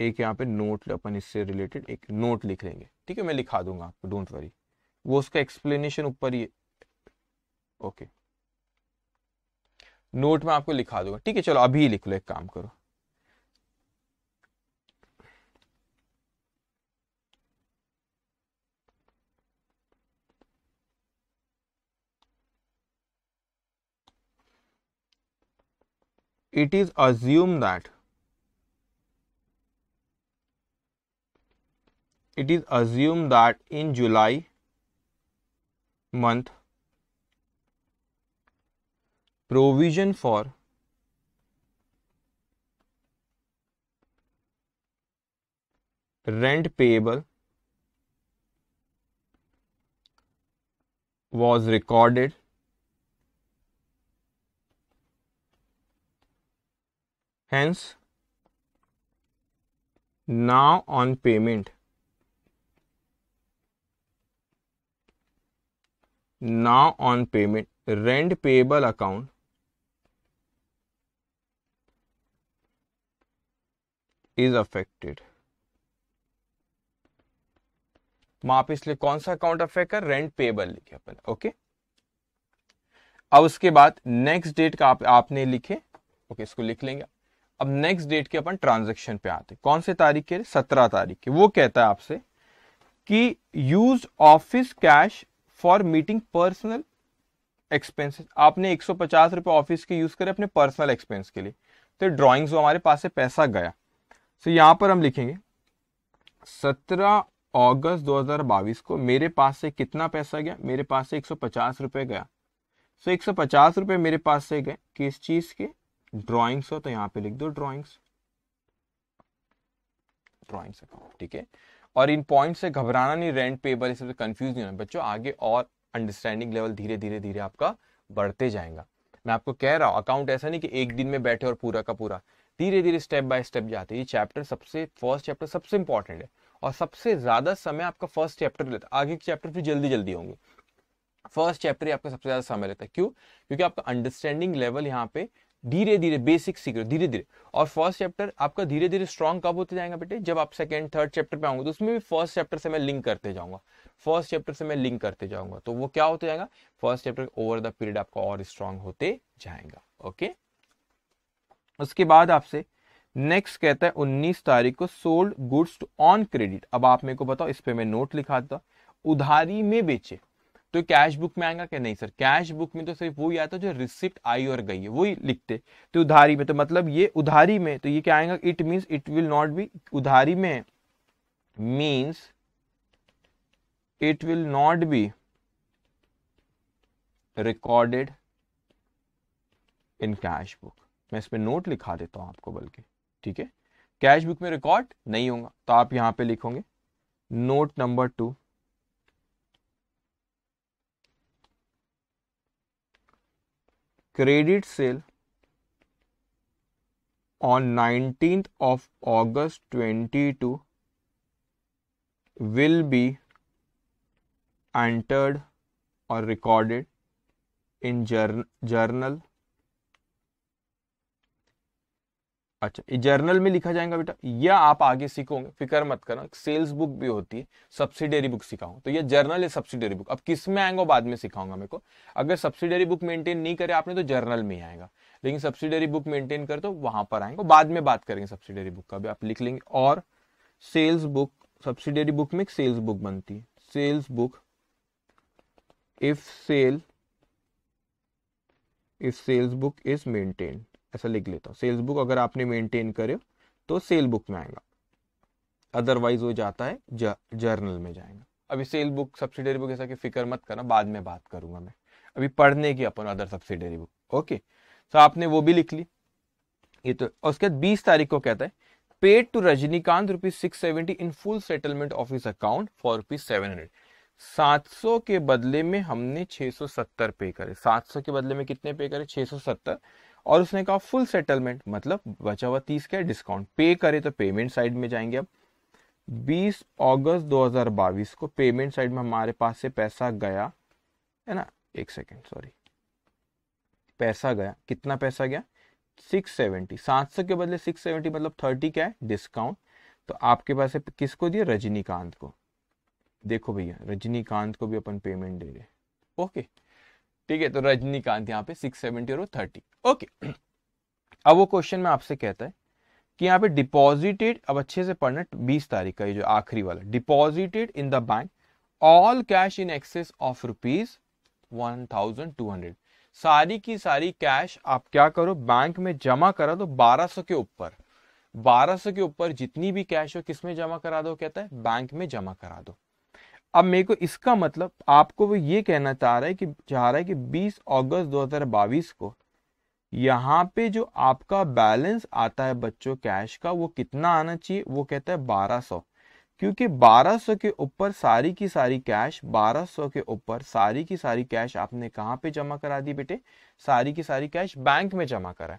एक यहाँ पे नोट अपन इससे रिलेटेड एक नोट लिख लेंगे ठीक है मैं लिखा दूंगा आपको डोंट वरी वो उसका एक्सप्लेनेशन ऊपर ये ओके नोट में आपको लिखा दूंगा ठीक है चलो अभी लिख लो एक काम करो it is assumed that it is assumed that in July month provision for rent payable was recorded hence now on payment now on payment rent payable account is affected माप इसलिए कौन सा अकाउंट अफेक्ट कर rent payable लिखे अपन okay अब उसके बाद नेक्स्ट डेट का आप, आपने लिखे ओके इसको लिख लेंगे अब नेक्स्ट डेट के अपन ट्रांजेक्शन पे आते कौन से तारीख के सत्रह तारीख के वो कहता है आपसे कि use office cash for meeting personal expenses आपने एक सौ पचास ऑफिस के यूज करे अपने पर्सनल एक्सपेंस के लिए तो ड्रॉइंग्स हमारे पास से पैसा गया सो so, पर हम लिखेंगे सत्रह अगस्त 2022 को मेरे पास से कितना पैसा गया मेरे पास से एक सौ पचास रुपए गया सो so, एक सौ पचास रुपए मेरे पास से गए किस चीज़ के ड्रॉइंग्स हो तो यहाँ पे लिख दो ड्रॉइंग्स ड्रॉइंग्स अकाउंट ठीक है और इन पॉइंट से घबराना नहीं रेंट पेबल इससे कंफ्यूज नहीं होना बच्चों आगे और अंडरस्टैंडिंग लेवल धीरे धीरे धीरे आपका बढ़ते जाएगा मैं आपको कह रहा हूँ अकाउंट ऐसा नहीं कि एक दिन में बैठे और पूरा का पूरा धीरे धीरे स्टेप बाय स्टेप जाते हैं ये चैप्टर सबसे फर्स्ट चैप्टर सबसे इंपॉर्टेंट है और सबसे ज्यादा समय आपका फर्स्ट चैप्टर लेता आगे के चैप्टर फिर जल्दी जल्दी होंगे फर्स्ट चैप्टर ही आपका सबसे ज्यादा समय लेता है क्यों क्योंकि आपका अंडरस्टैंडिंग लेवल यहाँ पे धीरे धीरे बेसिक सीख रहे हो धीरे धीरे और फर्स्ट चैप्टर आपका धीरे धीरे स्ट्रॉन्ग कब होते जाएगा बेटे जब आप सेकंड थर्ड चैप्टर पे आऊंगे तो उसमें भी फर्स्ट चैप्टर से मैं लिंक करते जाऊंगा फर्स्ट चैप्टर से मैं लिंक करते जाऊंगा तो वो क्या होता जाएगा first chapter over the period आपका और स्ट्रांग होते जाएगा ओके उसके बाद आपसे नेक्स्ट कहता है उन्नीस तारीख को सोल्ड गुड्स ऑन क्रेडिट अब आप मेरे को बताओ इस पर मैं नोट लिखा था उधारी में बेचे तो कैश बुक में आएगा क्या नहीं सर कैश बुक में तो सिर्फ वही आता जो रिसिप्ट आई और गई है वही लिखते तो उधारी में तो मतलब ये उधारी में तो ये क्या आएगा it means it will not be उधारी में means it will not be recorded in cash book मैं इसमें नोट लिखा देता हूं आपको बल्कि ठीक है कैश बुक में रिकॉर्ड नहीं होगा तो आप यहां पे लिखोगे note number two credit sale on 19th of August 22 will be entered or recorded in journal अच्छा जर्नल में लिखा जाएगा बेटा या आप आगे सीखोगे फिक्र मत करना सेल्स बुक भी होती है सब्सिडरी बुक सिखाऊंगा तो ये जर्नल है सब्सिडरी बुक अब किस में आएंगे बाद में सिखाऊंगा मेरे को अगर सब्सिडरी बुक मेंटेन नहीं करे आपने तो जर्नल में ही आएगा लेकिन सब्सिडरी बुक मेंटेन कर तो वहां पर आएंगे बाद में बात करेंगे सब्सिडरी बुक का भी आप लिख लेंगे और सेल्स बुक सब्सिडरी बुक में एक सेल्स बुक बनती है sales book if sale if sales book is maintain ऐसा लिख लेता हूँ सेल्स बुक अगर आपने मेंटेन करे तो सेल बुक में आएगा अदरवाइज वो जाता है जर्नल में जाएगा अभी सेल बुक सब्सिडरी बुक ऐसा कि फिक्र मत करना बाद में बात करूंगा मैं अभी पढ़ने की अपन other subsidiary book okay so आपने वो भी लिख ली ये तो उसके बाद बीस तारीख को कहता है paid to Rajinikanth rupees six seventy in full settlement of his account for rupees seven hundred सात सौ के बदले में हमने छह सौ सत्तर पे करे सात सौ के बदले में कितने पे करे छह सौ सत्तर और उसने कहा फुल सेटलमेंट मतलब बचा हुआ तीस का डिस्काउंट पे करे तो पेमेंट साइड में जाएंगे अब 20 अगस्त 2022 को पेमेंट साइड में हमारे पास से पैसा गया है ना एक सेकेंड सॉरी पैसा गया कितना पैसा गया 670 700 के बदले 670 मतलब 30 क्या है डिस्काउंट तो आपके पास से किसको दिया रजनीकांत को देखो भैया रजनीकांत को भी अपन पेमेंट दे रहे ओके okay. ठीक है तो रजनीकांत यहाँ पे सिक्स सेवेंटी और थर्टी ओके अब वो क्वेश्चन में आपसे कहता है कि यहाँ पे डिपॉजिटेड अब अच्छे से पढ़ना बीस तारीख का ये जो आखिरी वाला deposited in the bank all cash in excess of rupees one thousand two hundred सारी की सारी कैश आप क्या करो बैंक में जमा करा दो बारह सौ के ऊपर बारह सौ के ऊपर जितनी भी कैश हो किस में जमा करा दो कहता है बैंक में जमा करा दो अब मेरे को इसका मतलब आपको वो ये कहना चाह रहा है कि चाह रहा है कि 20 अगस्त 2022 को यहाँ पे जो आपका बैलेंस आता है बच्चों कैश का वो कितना आना चाहिए वो कहता है 1200 क्योंकि 1200 के ऊपर सारी की सारी कैश 1200 के ऊपर सारी की सारी कैश आपने कहाँ पे जमा करा दी बेटे सारी की सारी कैश बैंक में जमा करा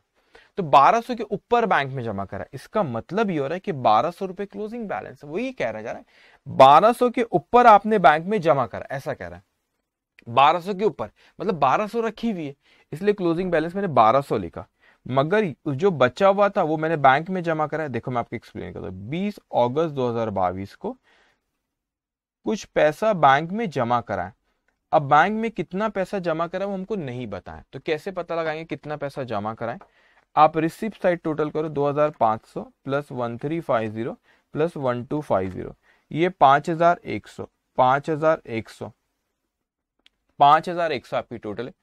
तो 1200 के ऊपर बैंक में जमा करा इसका मतलब ये हो रहा है कि बारह सौ रुपए क्लोजिंग बैलेंस वही कह रहा जा रहा है 1200 के ऊपर आपने बैंक में जमा करा ऐसा कह रहा है 1200 के ऊपर मतलब 1200 रखी हुई है इसलिए क्लोजिंग बैलेंस मैंने 1200 लिखा मगर जो बचा हुआ था वो मैंने बैंक में जमा करा है देखो मैं आपको एक्सप्लेन करता हूँ बीस अगस्त 2022 को कुछ पैसा बैंक में जमा करा है अब बैंक में कितना पैसा जमा करा वो हमको नहीं बताएं तो कैसे पता लगाएंगे कितना पैसा जमा कराएं आप रिसिप्ट साइड टोटल करो 2500 प्लस 1350 प्लस 1250 ये 5100 5100 5100 आपकी टोटल है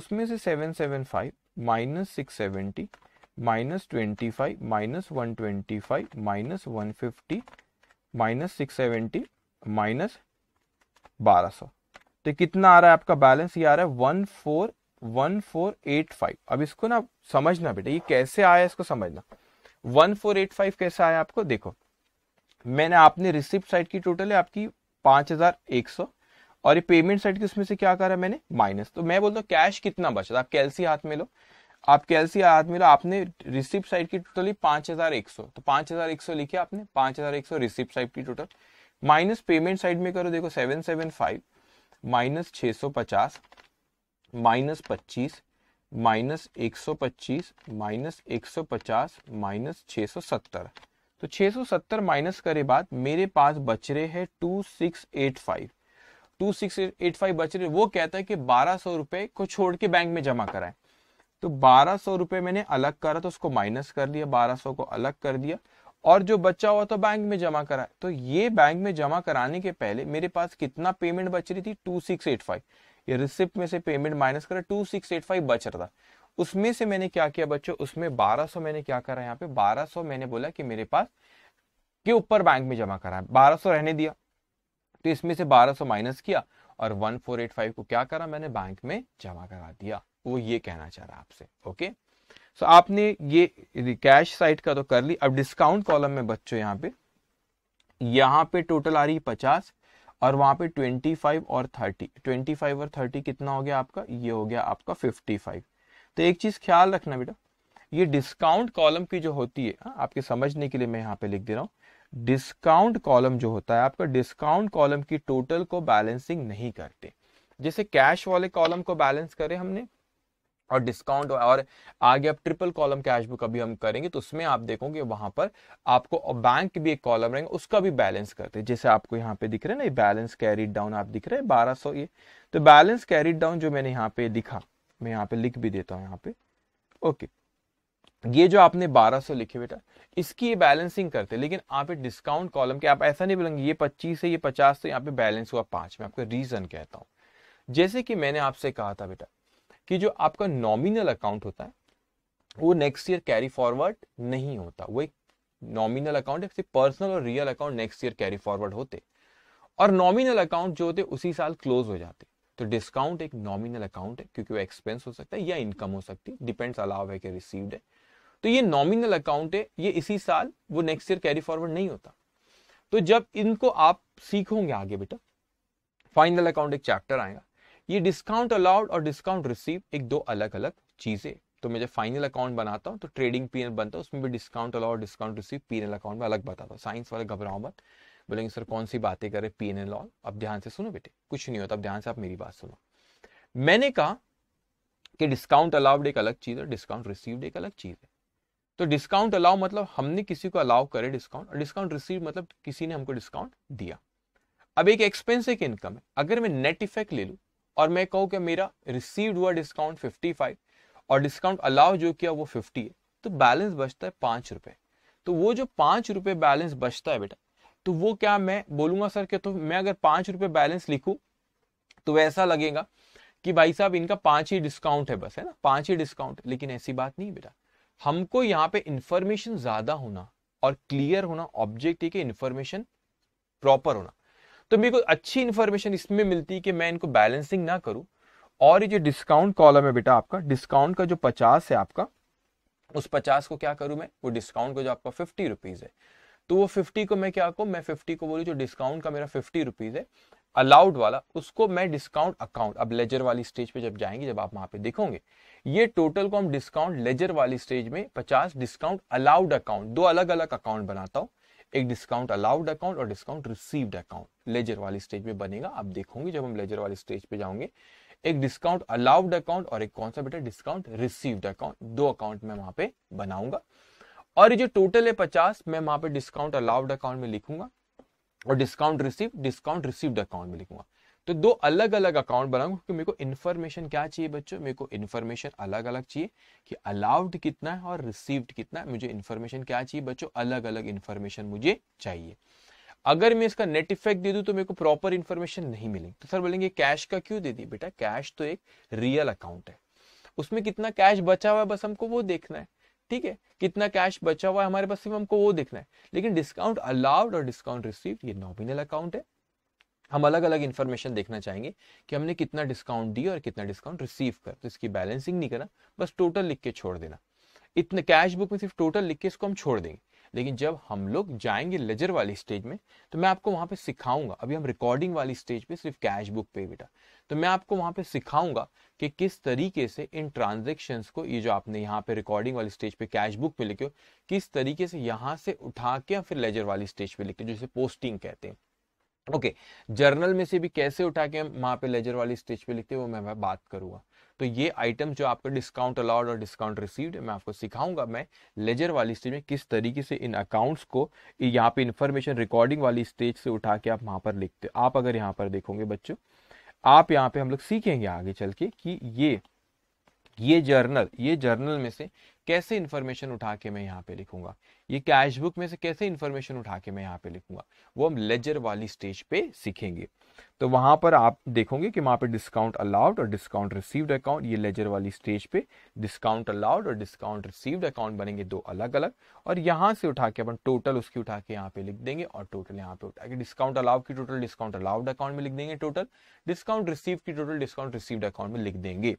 उसमें से 775 minus six seventy minus twenty five minus one twenty five minus one fifty minus six seventy minus बारह सौ तो कितना आ रहा है आपका बैलेंस ये आ रहा है one four one four eight five अब इसको ना समझना बेटा ये कैसे आया इसको समझना वन फोर एट फाइव कैसे आया आपको देखो मैंने आपने रिसिप्ट साइड की टोटल है आपकी पांच हजार एक सौ और ये पेमेंट साइड की उसमें से क्या करा मैंने माइनस तो मैं बोलता हूँ कैश कितना बचा आप कैलसी हाथ में लो आप कैलसी हाथ में लो आपने रिसिप्ट साइड की टोटली पांच हजार एक सौ तो पांच हजार एक सौ लिखे आपने पांच हजार एक सौ रिसिप्ट साइड की टोटल माइनस पेमेंट साइड में करो देखो सेवन सेवन फाइव माइनस छह सौ पचास माइनस पच्चीस माइनस एक सौ पच्चीस माइनस एक सौ पचास माइनस छ सौ सत्तर तो सत्तर माइनस करे बाद मेरे पास बच रहे हैं एट फाइव बच रहे वो कहता है कि बारह सौ रुपए को छोड़ के बैंक में जमा कराए तो बारह सौ रुपए मैंने अलग करा तो उसको माइनस कर दिया बारह सौ को अलग कर दिया और जो बच्चा हुआ तो बैंक में जमा कराए तो ये बैंक में जमा कराने के पहले मेरे पास कितना पेमेंट बच रही थी टू सिक्स एट फाइव ये रिसिप्ट में से पेमेंट माइनस करा टू सिक्स एट फाइव बच रहा था उसमें से मैंने क्या किया बच्चों उसमें बारह सौ मैंने क्या करा यहाँ पे बारह सौ मैंने बोला कि मेरे पास के ऊपर बैंक में जमा करा है सौ रहने दिया तो इसमें से बारह सौ माइनस किया और वन फोर एट फाइव को क्या करा मैंने बैंक में जमा करा दिया वो ये कहना चाह रहा आपसे ओके सो आपने ये कैश साइड का तो कर ली अब डिस्काउंट कॉलम में बच्चों यहाँ पे यहाँ पे टोटल आ रही है पचास और वहां पे 25 और 30 25 और 30 कितना हो गया आपका ये हो गया आपका 55 तो एक चीज ख्याल रखना बेटा ये डिस्काउंट कॉलम की जो होती है हाँ, आपके समझने के लिए मैं यहाँ पे लिख दे रहा हूँ डिस्काउंट कॉलम जो होता है आपका डिस्काउंट कॉलम की टोटल को बैलेंसिंग नहीं करते जैसे कैश वाले कॉलम को बैलेंस करें हमने और डिस्काउंट और आगे आप ट्रिपल कॉलम कैश बुक अभी हम करेंगे तो उसमें आप देखोगे वहां पर आपको बैंक भी एक कॉलम रहेंगे उसका भी बैलेंस करते हैं जैसे आपको यहाँ पे दिख रहे है ना बैलेंस कैरीड डाउन आप दिख रहे हैं बारह सौ ये तो बैलेंस कैरीड डाउन जो मैंने यहाँ पे लिखा मैं यहाँ पे लिख भी देता हूँ यहाँ पे ओके ये जो आपने 1200 लिखे बेटा इसकी ये बैलेंसिंग करते हैं लेकिन आप डिस्काउंट कॉलम के आप ऐसा नहीं बोलेंगे ये 25 है ये 50 तो यहाँ पे बैलेंस हुआ पांच मैं आपको रीजन कहता हूं जैसे कि मैंने आपसे कहा था बेटा कि जो आपका नॉमिनल अकाउंट होता है वो नेक्स्ट ईयर कैरी फॉरवर्ड नहीं होता वो एक नॉमिनल अकाउंट है पर्सनल और real account next year carry forward होते और नॉमिनल अकाउंट जो होते उसी साल क्लोज हो जाते तो डिस्काउंट एक नॉमिनल अकाउंट है क्योंकि वो एक्सपेंस हो सकता है या इनकम हो सकती है डिपेंड्स अलाव है कि रिसीव्ड है तो ये नॉमिनल अकाउंट है ये इसी साल वो नेक्स्ट ईयर कैरी फॉरवर्ड नहीं होता तो जब इनको आप सीखोगे आगे बेटा फाइनल अकाउंट एक चैप्टर आएगा ये डिस्काउंट अलाउड और डिस्काउंट रिसीव एक दो अलग अलग चीज़ें तो मैं जब फाइनल अकाउंट बनाता हूँ तो ट्रेडिंग पी बनता है उसमें भी discount allowed discount receive P account में अलग बताता हूँ साइंस वाले घबराओ मत बोलेंगे सर कौन सी बातें करे पी एन एल अब ध्यान से सुनो बेटे कुछ नहीं होता अब ध्यान से आप मेरी बात सुनो मैंने कहा कि डिस्काउंट अलाउड एक अलग चीज़ है डिस्काउंट रिसीव्ड एक अलग चीज़ है तो डिस्काउंट अलाउ मतलब हमने किसी को अलाउ करे डिस्काउंट और डिस्काउंट रिसीव मतलब किसी ने हमको डिस्काउंट दिया अब एक एक्सपेंस एक इनकम है अगर मैं नेट इफेक्ट ले लूँ और मैं कहूँ कि मेरा रिसीव्ड हुआ डिस्काउंट 55 और डिस्काउंट अलाउ जो किया वो 50 है तो बैलेंस बचता है पाँच रुपये तो वो जो पाँच रुपये बैलेंस बचता है बेटा तो वो क्या मैं बोलूँगा सर कि तो मैं अगर पाँच रुपये बैलेंस लिखूँ तो वैसा लगेगा कि भाई साहब इनका पाँच ही डिस्काउंट है बस है ना पाँच ही डिस्काउंट लेकिन ऐसी बात नहीं बेटा हमको यहाँ पे इंफॉर्मेशन ज़्यादा होना और क्लियर होना ऑब्जेक्ट ठीक है इंफॉर्मेशन प्रॉपर होना तो मेरे को अच्छी इन्फॉर्मेशन इसमें मिलती है कि मैं इनको बैलेंसिंग ना करूं और ये जो डिस्काउंट कॉलम है बेटा आपका डिस्काउंट का जो पचास है आपका उस पचास को क्या करूं मैं वो डिस्काउंट का जो आपका फिफ्टी रुपीज़ है तो वो फिफ्टी को मैं क्या करूं मैं फिफ्टी को बोलूँ जो डिस्काउंट का मेरा फिफ्टी रुपीज़ है अलाउड वाला उसको मैं डिस्काउंट अकाउंट अब लेजर वाली स्टेज पे जब जाएंगे जब आप वहां पे देखोगे ये टोटल को हम डिस्काउंट लेजर वाली स्टेज में पचास डिस्काउंट अलाउड अकाउंट दो अलग अलग अकाउंट बनाता हूं एक डिस्काउंट अलाउड अकाउंट और डिस्काउंट रिसीव्ड अकाउंट लेजर वाली स्टेज में बनेगा आप देखोगे जब हम लेजर वाली स्टेज पे जाओगे एक डिस्काउंट अलाउड अकाउंट और एक कौन सा बेटा डिस्काउंट रिसीव्ड अकाउंट दो अकाउंट में वहां पे बनाऊंगा और ये जो टोटल है पचास मैं वहां पे डिस्काउंट अलाउड अकाउंट में लिखूंगा और discount receive discount received account में लिखूंगा तो दो अलग अलग अकाउंट बनाऊंगा क्योंकि मेरे को इन्फॉर्मेशन क्या चाहिए बच्चों मेरे को इन्फॉर्मेशन अलग अलग चाहिए कि अलाउड कितना है और रिसीव्ड कितना है मुझे इन्फॉर्मेशन क्या चाहिए बच्चों अलग अलग इन्फॉर्मेशन मुझे चाहिए अगर मैं इसका नेट इफेक्ट दे दूं तो मेरे को प्रॉपर इन्फॉर्मेशन नहीं मिलेगी तो सर बोलेंगे कैश का क्यों दे दी बेटा कैश तो एक रियल अकाउंट है उसमें कितना कैश बचा हुआ है बस हमको वो देखना है ठीक है कितना कैश बचा हुआ है हमारे पास सिर्फ हमको वो देखना है लेकिन डिस्काउंट अलाउड और डिस्काउंट रिसीव ये नॉमिनल अकाउंट है हम अलग अलग इन्फॉर्मेशन देखना चाहेंगे कि हमने कितना डिस्काउंट दिया और कितना डिस्काउंट रिसीव कर तो इसकी बैलेंसिंग नहीं करना बस टोटल लिख के छोड़ देना इतने कैश बुक में सिर्फ टोटल लिख के इसको हम छोड़ देंगे लेकिन जब हम लोग जाएंगे लेजर वाली स्टेज में तो मैं आपको वहां पे सिखाऊंगा अभी हम रिकॉर्डिंग वाली स्टेज पे सिर्फ कैश बुक पे बेटा तो मैं आपको वहां पे सिखाऊंगा कि किस तरीके से इन ट्रांजेक्शन को ये जो आपने यहाँ पे रिकॉर्डिंग वाली स्टेज पे कैश बुक पे लिखे हो किस तरीके से यहाँ से उठा के या फिर लेजर वाली स्टेज पे लिखे जिसे पोस्टिंग कहते हैं ओके okay, जर्नल में से भी कैसे उठा के वहां पे लेजर वाली स्टेज पे लिखते हैं वो मैं, मैं बात करूंगा तो ये आइटम जो आपके डिस्काउंट अलाउड और डिस्काउंट रिसीव्ड मैं आपको सिखाऊंगा मैं लेजर वाली स्टेज में किस तरीके से इन अकाउंट्स को यहाँ पे इन्फॉर्मेशन रिकॉर्डिंग वाली स्टेज से उठा के आप वहां पर लिखते हो आप अगर यहाँ पर देखोगे बच्चों आप यहाँ पे हम लोग सीखेंगे आगे चल के कि ये ये जर्नल ये जर्नल में से कैसे इन्फॉर्मेशन उठा के मैं यहाँ पे लिखूंगा ये कैश बुक में से कैसे इन्फॉर्मेशन उठा के मैं यहाँ पे लिखूंगा वो हम लेजर वाली स्टेज पे सीखेंगे तो वहां पर आप देखोगे कि वहां पे डिस्काउंट अलाउड और डिस्काउंट रिसीव्ड अकाउंट ये लेजर वाली स्टेज पे डिस्काउंट अलाउड और डिस्काउंट रिसीव्ड अकाउंट बनेंगे दो अलग अलग और यहाँ से उठा के अपन टोटल उसकी उठा के यहाँ पे लिख देंगे और टोटल यहाँ पे उठा के डिस्काउंट अलाउड की टोटल डिस्काउंट अलाउड अकाउंट में लिख देंगे टोटल डिस्काउंट रिसीव की टोटल डिस्काउंट रिसीव्ड अकाउंट में लिख देंगे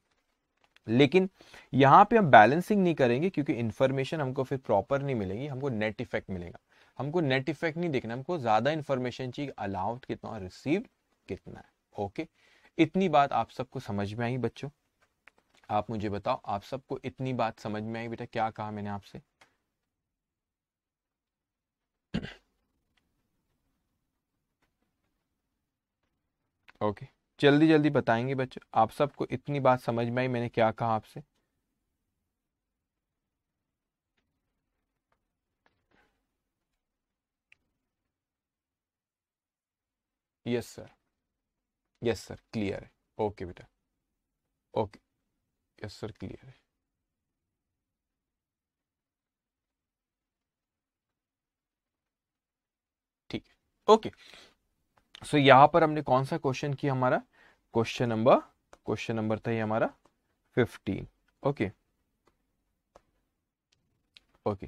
लेकिन यहाँ पे हम बैलेंसिंग नहीं करेंगे क्योंकि इन्फॉर्मेशन हमको फिर प्रॉपर नहीं मिलेगी हमको नेट इफेक्ट मिलेगा हमको नेट इफेक्ट नहीं देखना हमको ज़्यादा इन्फॉर्मेशन चाहिए अलाउड कितना रिसीव कितना है ओके इतनी बात आप सबको समझ में आई बच्चों आप मुझे बताओ आप सबको इतनी बात समझ में आई बेटा क्या कहा मैंने आपसे ओके <coughs> okay. जल्दी जल्दी बताएंगे बच्चों आप सबको इतनी बात समझ में आई मैंने क्या कहा आपसे yes sir yes sir clear है ओके बेटा ओके यस सर क्लियर है ठीक है ओके सो यहां पर हमने कौन सा क्वेश्चन किया हमारा क्वेश्चन नंबर क्वेश्चन नंबर था ये हमारा फिफ्टीन ओके ओके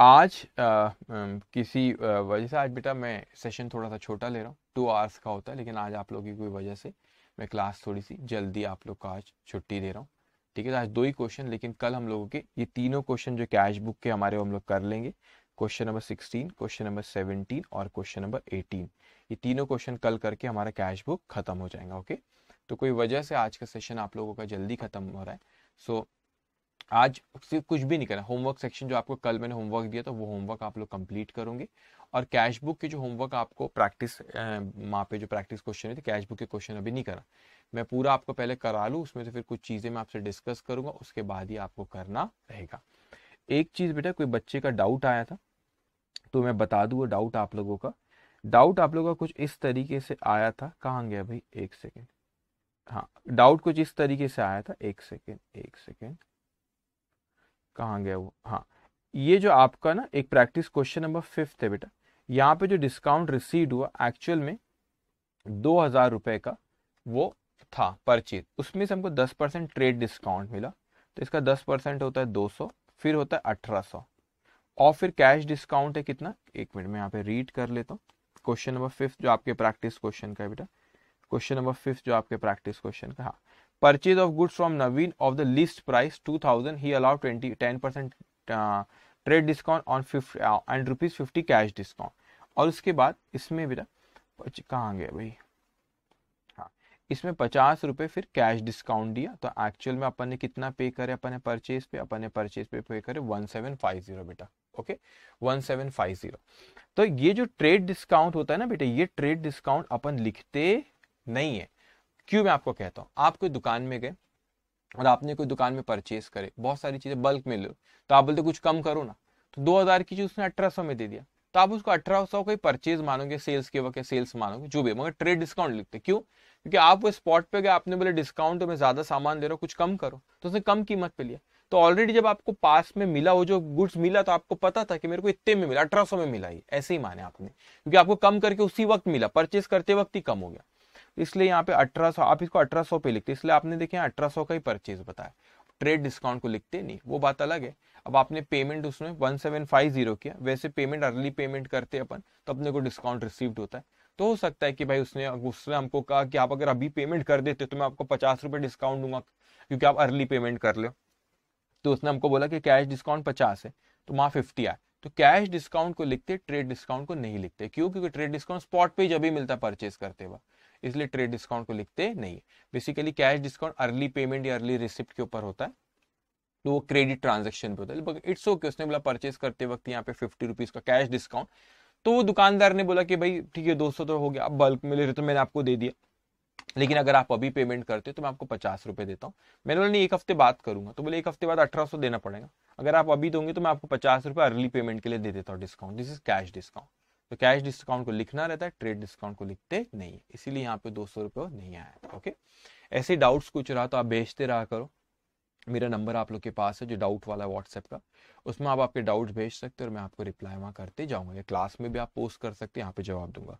आज आ, आ, किसी वजह से आज बेटा मैं सेशन थोड़ा सा छोटा ले रहा हूँ टू आवर्स का होता है लेकिन आज आप लोगों की कोई वजह से मैं क्लास थोड़ी सी जल्दी आप लोग का आज छुट्टी दे रहा हूँ ठीक है तो आज दो ही क्वेश्चन लेकिन कल हम लोगों के ये तीनों क्वेश्चन जो कैश बुक के हमारे हम लोग कर लेंगे question number sixteen question number seventeen और क्वेश्चन नंबर एटीन ये तीनों क्वेश्चन कल करके हमारा कैश बुक खत्म हो जाएगा ओके तो कोई वजह से आज का सेशन आप लोगों का जल्दी खत्म हो रहा है सो so, आज सिर्फ कुछ भी नहीं करना होमवर्क सेक्शन जो आपको कल मैंने होमवर्क दिया था वो होमवर्क आप लोग कंप्लीट करोगे और कैश बुक के जो होमवर्क आपको प्रैक्टिस वहाँ पे जो प्रैक्टिस क्वेश्चन थे कैश बुक के क्वेश्चन अभी नहीं करा मैं पूरा आपको पहले करा लूँ उसमें से फिर कुछ चीज़ें मैं आपसे डिस्कस करूँगा उसके बाद ही आपको करना रहेगा एक चीज़ बेटा कोई बच्चे का डाउट आया था तो मैं बता दूँ वो डाउट आप लोगों का डाउट आप लोगों का कुछ इस तरीके से आया था कहाँ गया भाई एक सेकेंड हाँ डाउट कुछ इस तरीके से आया था एक सेकेंड एक सेकेंड कहाँ गया वो हाँ ये जो आपका ना एक प्रैक्टिस क्वेश्चन नंबर फिफ्थ है बेटा यहाँ पे जो डिस्काउंट रिसीव हुआ एक्चुअल में दो हजार रुपए का वो था परचेज उसमें से हमको दस परसेंट ट्रेड डिस्काउंट मिला तो इसका दस परसेंट होता है दो सौ फिर होता है अठारह सौ और फिर कैश डिस्काउंट है कितना एक मिनट में यहाँ पे रीड कर लेता हूँ क्वेश्चन नंबर फिफ्थ जो आपके प्रैक्टिस क्वेश्चन का है बेटा क्वेश्चन नंबर फिफ्थ जो आपके प्रैक्टिस क्वेश्चन का हाँ purchase of goods from Naveen of the list price two thousand ही allow twenty ten percent trade discount on fifth and rupees fifty cash discount और उसके बाद इसमें बेटा कहाँ गया भाई हाँ इसमें पचास रुपये फिर कैश डिस्काउंट दिया तो एक्चुअल में अपन ने कितना पे करे अपन ने परचेज पे अपन ने परचेज पे पे करे वन सेवन फाइव जीरो बेटा okay one seven five zero तो ये जो ट्रेड डिस्काउंट होता है ना बेटे ये ट्रेड डिस्काउंट अपन लिखते नहीं है क्यों मैं आपको कहता हूँ आप कोई दुकान में गए और आपने कोई दुकान में परचेज करे बहुत सारी चीजें बल्क में लो तो आप बोलते कुछ कम करो ना तो दो हजार की चीज उसने अठारह सौ में दे दिया तो आप उसको अठारह सौ का परचेज मानोगे सेल्स के वक्त सेल्स मानोगे जो भी मगर ट्रेड डिस्काउंट लिखते क्यों क्योंकि आप वो स्पॉट पे गए आपने बोले डिस्काउंट तो मैं ज्यादा सामान दे रहा हूँ कुछ कम करो तो उसने कम कीमत पे लिया तो ऑलरेडी जब आपको पास में मिला वो जो गुड्स मिला तो आपको पता था कि मेरे को इतने में मिला अठारह में मिला ही ऐसे ही माने आपने क्योंकि आपको कम करके उसी वक्त मिला परचेस करते वक्त ही कम हो गया तो इसलिए यहाँ पे अठारह आप इसको अठारह पे लिखते इसलिए आपने देखे अठारह का ही परचेज बताया ट्रेड डिस्काउंट को लिखते नहीं वो बात अलग है अब आपने पेमेंट उसमें वन सेवन फाइव जीरो किया वैसे पेमेंट अर्ली पेमेंट करते अपन तो अपने को डिस्काउंट रिसीव्ड होता है तो हो सकता है कि भाई उसने उसने हमको कहा कि आप अगर अभी पेमेंट कर देते तो मैं आपको पचास रुपये डिस्काउंट दूंगा क्योंकि आप अर्ली पेमेंट कर लो तो उसने हमको बोला कि कैश डिस्काउंट पचास है तो वहां फिफ्टी आए तो कैश डिस्काउंट को लिखते ट्रेड डिस्काउंट को नहीं लिखते क्यों क्योंकि ट्रेड डिस्काउंट स्पॉट पे जब ही मिलता परचेस करते वक्त इसलिए ट्रेड डिस्काउंट को लिखते नहीं है basically cash discount early payment या अर्ली रिसिप्ट के ऊपर होता है तो वो क्रेडिट ट्रांजेक्शन पे होता है इट्स ओके उसने बोला परचेस करते वक्त यहाँ पे फिफ्टी रुपीज का कैश डिस्काउंट तो वो दुकानदार ने बोला कि भाई ठीक है दो सौ तो हो गया अब बल्क में ले रहे तो मैंने आपको दे दिया लेकिन अगर आप अभी पेमेंट करते हो तो मैं आपको पचास रुपये देता हूँ मैंने बोला नहीं एक हफ्ते बात करूंगा तो बोले एक हफ्ते बाद अठारह सौ देना पड़ेगा अगर आप अभी दोगे तो मैं आपको पचास रुपए अर्ली पेमेंट के लिए दे देता हूँ discount this is cash discount तो कैश डिस्काउंट को लिखना रहता है ट्रेड डिस्काउंट को लिखते नहीं इसीलिए यहाँ पे दो सौ रुपये नहीं आया ओके ऐसे डाउट्स कुछ रहा तो आप भेजते रहा करो मेरा नंबर आप लोग के पास है जो डाउट वाला है व्हाट्सएप का उसमें आप आपके डाउट भेज सकते हो और मैं आपको रिप्लाई वहाँ करते जाऊँगा या क्लास में भी आप पोस्ट कर सकते हैं यहाँ पे जवाब दूंगा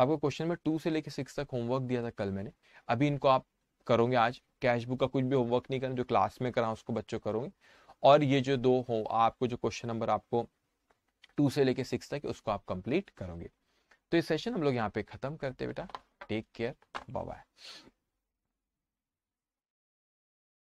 तो आपको क्वेश्चन नंबर टू से लेकर सिक्स तक होमवर्क दिया था कल मैंने अभी इनको आप करोगे आज कैश बुक का कुछ भी होमवर्क नहीं करना जो क्लास में करा उसको बच्चों करोगे और ये जो दो हो आपको जो क्वेश्चन नंबर आपको टू से लेकर सिक्स तक उसको आप कंप्लीट करोगे तो ये सेशन हम लोग यहाँ पे खत्म करते बेटा टेक केयर बाय